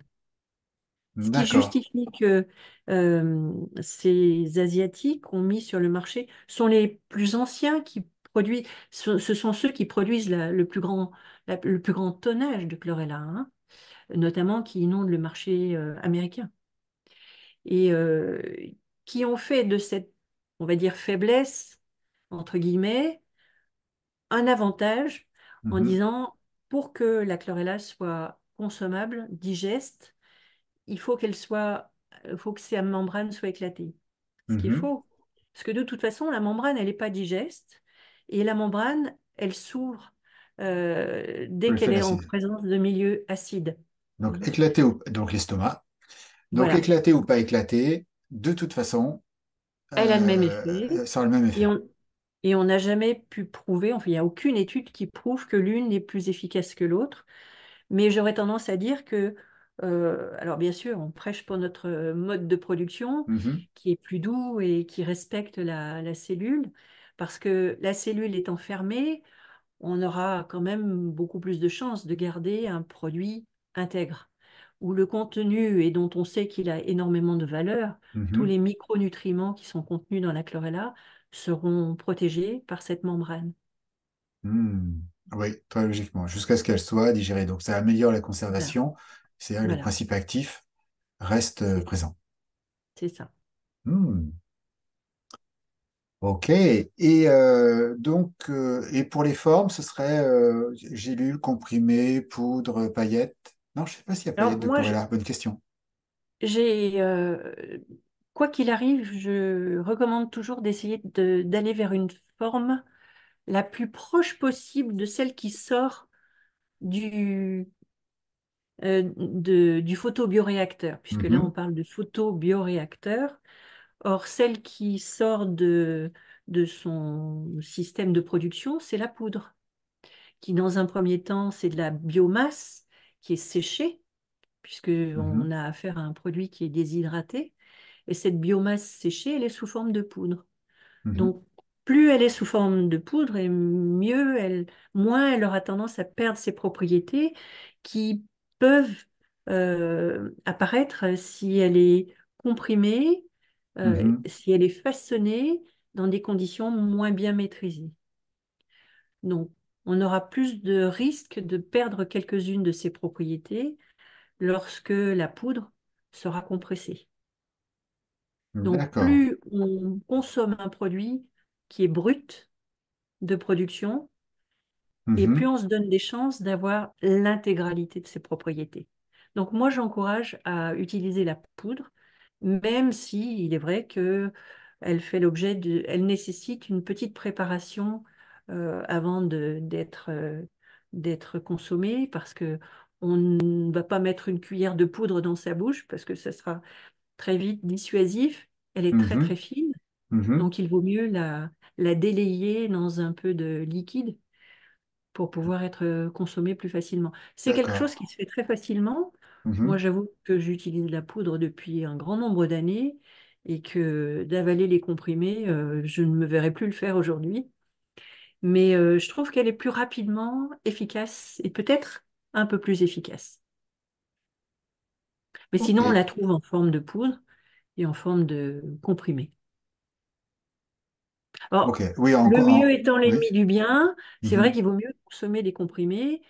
Speaker 2: Ce qui justifie que euh, ces Asiatiques ont mis sur le marché sont les plus anciens qui produisent, ce, sont ceux qui produisent le, plus grand, le plus grand tonnage de chlorella, hein, notamment qui inondent le marché euh, américain. Et euh, qui ont fait de cette, on va dire, faiblesse, entre guillemets, un avantage en mmh disant pour que la chlorella soit consommable, digeste, il faut qu'elle soit, euh, faut que sa membrane soit éclatée. Ce qu'il mhm. faut. Parce que de toute façon, la membrane, elle n'est pas digeste. Et la membrane, elle s'ouvre euh, dès qu'elle est en présence de milieux acides.
Speaker 1: Donc éclatée ou donc l'estomac. Donc éclatée ou pas éclatée, de toute façon.
Speaker 2: Elle a le même euh,
Speaker 1: effet. a le même effet.
Speaker 2: Et on n'a jamais pu prouver, enfin il n'y a aucune étude qui prouve que l'une est plus efficace que l'autre. Mais j'aurais tendance à dire que euh, alors bien sûr, on prêche pour notre euh, mode de production mmh qui est plus doux et qui respecte la, cellule, parce que la cellule étant fermée, on aura quand même beaucoup plus de chances de garder un produit intègre, où le contenu, et dont on sait qu'il a énormément de valeur, mmh tous les micronutriments qui sont contenus dans la chlorella seront protégés par cette membrane.
Speaker 1: Mmh. Oui, très logiquement, jusqu'à ce qu'elle soit digérée. Donc ça améliore la conservation. C'est-à-dire le principe actif reste euh, présent. C'est ça. Hmm. Ok. Et euh, donc, euh, et pour les formes, ce serait euh, gélule, comprimé, poudre, paillettes. Non, je ne sais pas s'il y a paillettes de Bonne question.
Speaker 2: J'ai, quoi qu'il arrive, je recommande toujours d'essayer d'aller vers une forme la plus proche possible de celle qui sort du euh, de, du photobioréacteur, puisque là mhm. on parle de photobioréacteur. Or, celle qui sort de, de son système de production, c'est la poudre, qui dans un premier temps, c'est de la biomasse qui est séchée, puisqu'on mhm. on a affaire à un produit qui est déshydraté. Et cette biomasse séchée, elle est sous forme de poudre. Mhm. Donc, plus elle est sous forme de poudre, et mieux elle, moins elle aura tendance à perdre ses propriétés qui peuvent euh, apparaître si elle est comprimée, euh, mm-hmm. si elle est façonnée dans des conditions moins bien maîtrisées. Donc, on aura plus de risques de perdre quelques-unes de ses propriétés lorsque la poudre sera compressée. Donc, plus on consomme un produit qui est brut de production, et mhm. plus on se donne des chances d'avoir l'intégralité de ses propriétés. Donc moi, j'encourage à utiliser la poudre, même si il est vrai que elle fait l'objet de, elle nécessite une petite préparation euh, avant euh, d'être consommée, parce que on ne va pas mettre une cuillère de poudre dans sa bouche parce que ça sera très vite dissuasif. Elle est très mhm. très fine, mhm. donc il vaut mieux la délayer dans un peu de liquide pour mmh. pouvoir être consommé plus facilement. C'est quelque chose qui se fait très facilement. Mmh Moi, j'avoue que j'utilise la poudre depuis un grand nombre d'années et que d'avaler les comprimés, je ne me verrai plus le faire aujourd'hui. Mais je trouve qu'elle est plus rapidement efficace et peut-être un peu plus efficace. Mais sinon, on la trouve en forme de poudre et en forme de comprimé oui, le mieux étant l'ennemi du bien, c'est vrai mhm. qu'il vaut mieux consommer des comprimés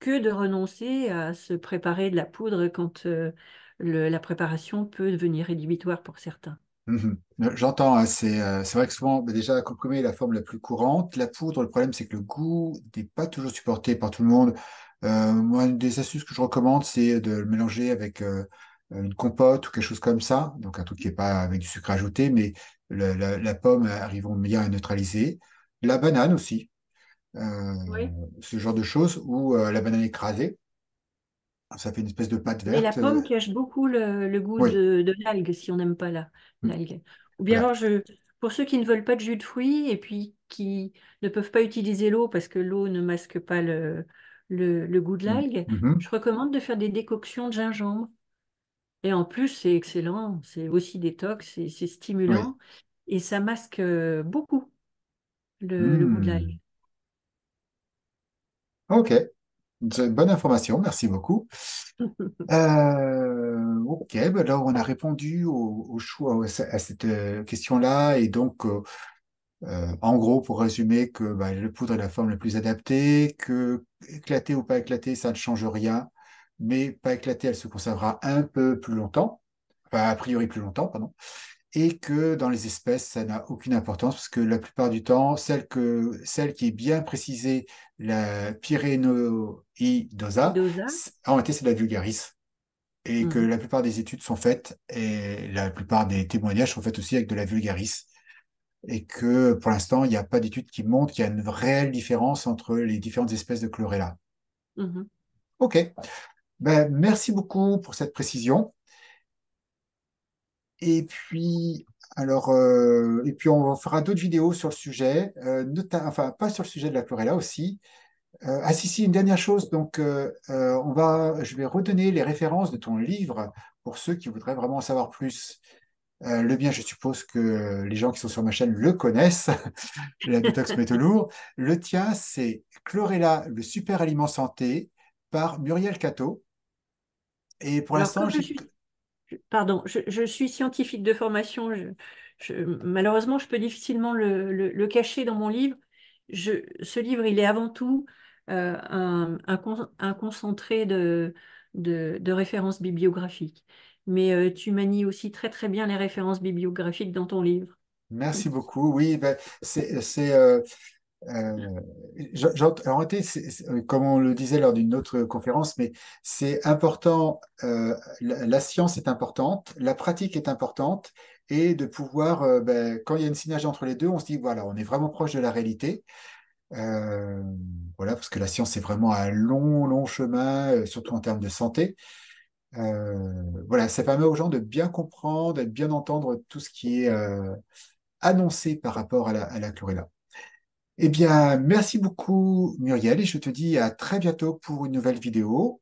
Speaker 2: que de renoncer à se préparer de la poudre quand euh, la préparation peut devenir rédhibitoire pour certains.
Speaker 1: Mhm. Euh, j'entends, hein, euh, c'est vrai que souvent, bah, déjà, comprimé est la forme la plus courante. La poudre, le problème, c'est que le goût n'est pas toujours supporté par tout le monde. moi, une des astuces que je recommande, c'est de le mélanger avec euh, une compote ou quelque chose comme ça, donc un truc qui n'est pas avec du sucre ajouté, mais la, pomme, arrive pomme arrivons bien à neutraliser. La banane aussi, euh, ce genre de choses, ou euh, la banane écrasée. Ça fait une espèce de pâte verte. Mais la pomme
Speaker 2: cache beaucoup le, goût de, l'algue, si on n'aime pas mm. l'algue. Ou bien alors, je, pour ceux qui ne veulent pas de jus de fruits et puis qui ne peuvent pas utiliser l'eau parce que l'eau ne masque pas le, le, goût de mm. l'algue, mm-hmm. je recommande de faire des décoctions de gingembre. Et en plus, c'est excellent, c'est aussi détox, c'est stimulant et ça masque euh,
Speaker 1: beaucoup le, goût de l'ail. Mmh. Ok, bonne information, merci beaucoup. Euh, ok, ben alors on a répondu au, choix à cette euh, question-là et donc. en gros, pour résumer, que ben, le poudre est la forme la plus adaptée, que éclaté ou pas éclaté, ça ne change rien mais pas éclatée, elle se conservera un peu plus longtemps, enfin, a priori plus longtemps, pardon, et que dans les espèces, ça n'a aucune importance, parce que la plupart du temps, celle, que, celle qui est bien précisée, la Pyrénoidosa, en réalité c'est de la vulgaris. Et que mhm. la plupart des études sont faites, et la plupart des témoignages sont faits aussi avec de la vulgaris et que pour l'instant, il n'y a pas d'études qui montrent qu'il y a une réelle différence entre les différentes espèces de chlorella. Mhm. Ok. Ben, merci beaucoup pour cette précision. Et puis, alors, euh, et puis on fera d'autres vidéos sur le sujet, euh, enfin pas sur le sujet de la chlorella aussi. Euh, ah si si, une dernière chose. Donc, on va, je vais redonner les références de ton livre pour ceux qui voudraient vraiment en savoir plus. le bien, je suppose que les gens qui sont sur ma chaîne le connaissent, la détox métaux lourds. Le tien, c'est Chlorella, le super aliment santé, par Muriel Cato. Et pour l'instant, je suis...
Speaker 2: Pardon, je, suis scientifique de formation. malheureusement, je peux difficilement le, cacher dans mon livre. Je, ce livre, il est avant tout euh, un, un, concentré de, de, références bibliographiques. Mais euh, tu manies aussi très très bien les références bibliographiques dans ton livre.
Speaker 1: Merci beaucoup. Oui, ben, c'est euh, euh, mm. en euh, comme on le disait lors d'une autre conférence, mais c'est important, euh, la, science est importante, la pratique est importante, et de pouvoir, euh, ben, quand il y a une synergie entre les deux, on se dit, voilà, on est vraiment proche de la réalité. voilà, parce que la science, est vraiment un long, long chemin, surtout en termes de santé. voilà, ça permet aux gens de bien comprendre, de bien entendre tout ce qui est annoncé par rapport à la, à la chlorella. Eh bien, merci beaucoup Muriel et je te dis à très bientôt pour une nouvelle vidéo.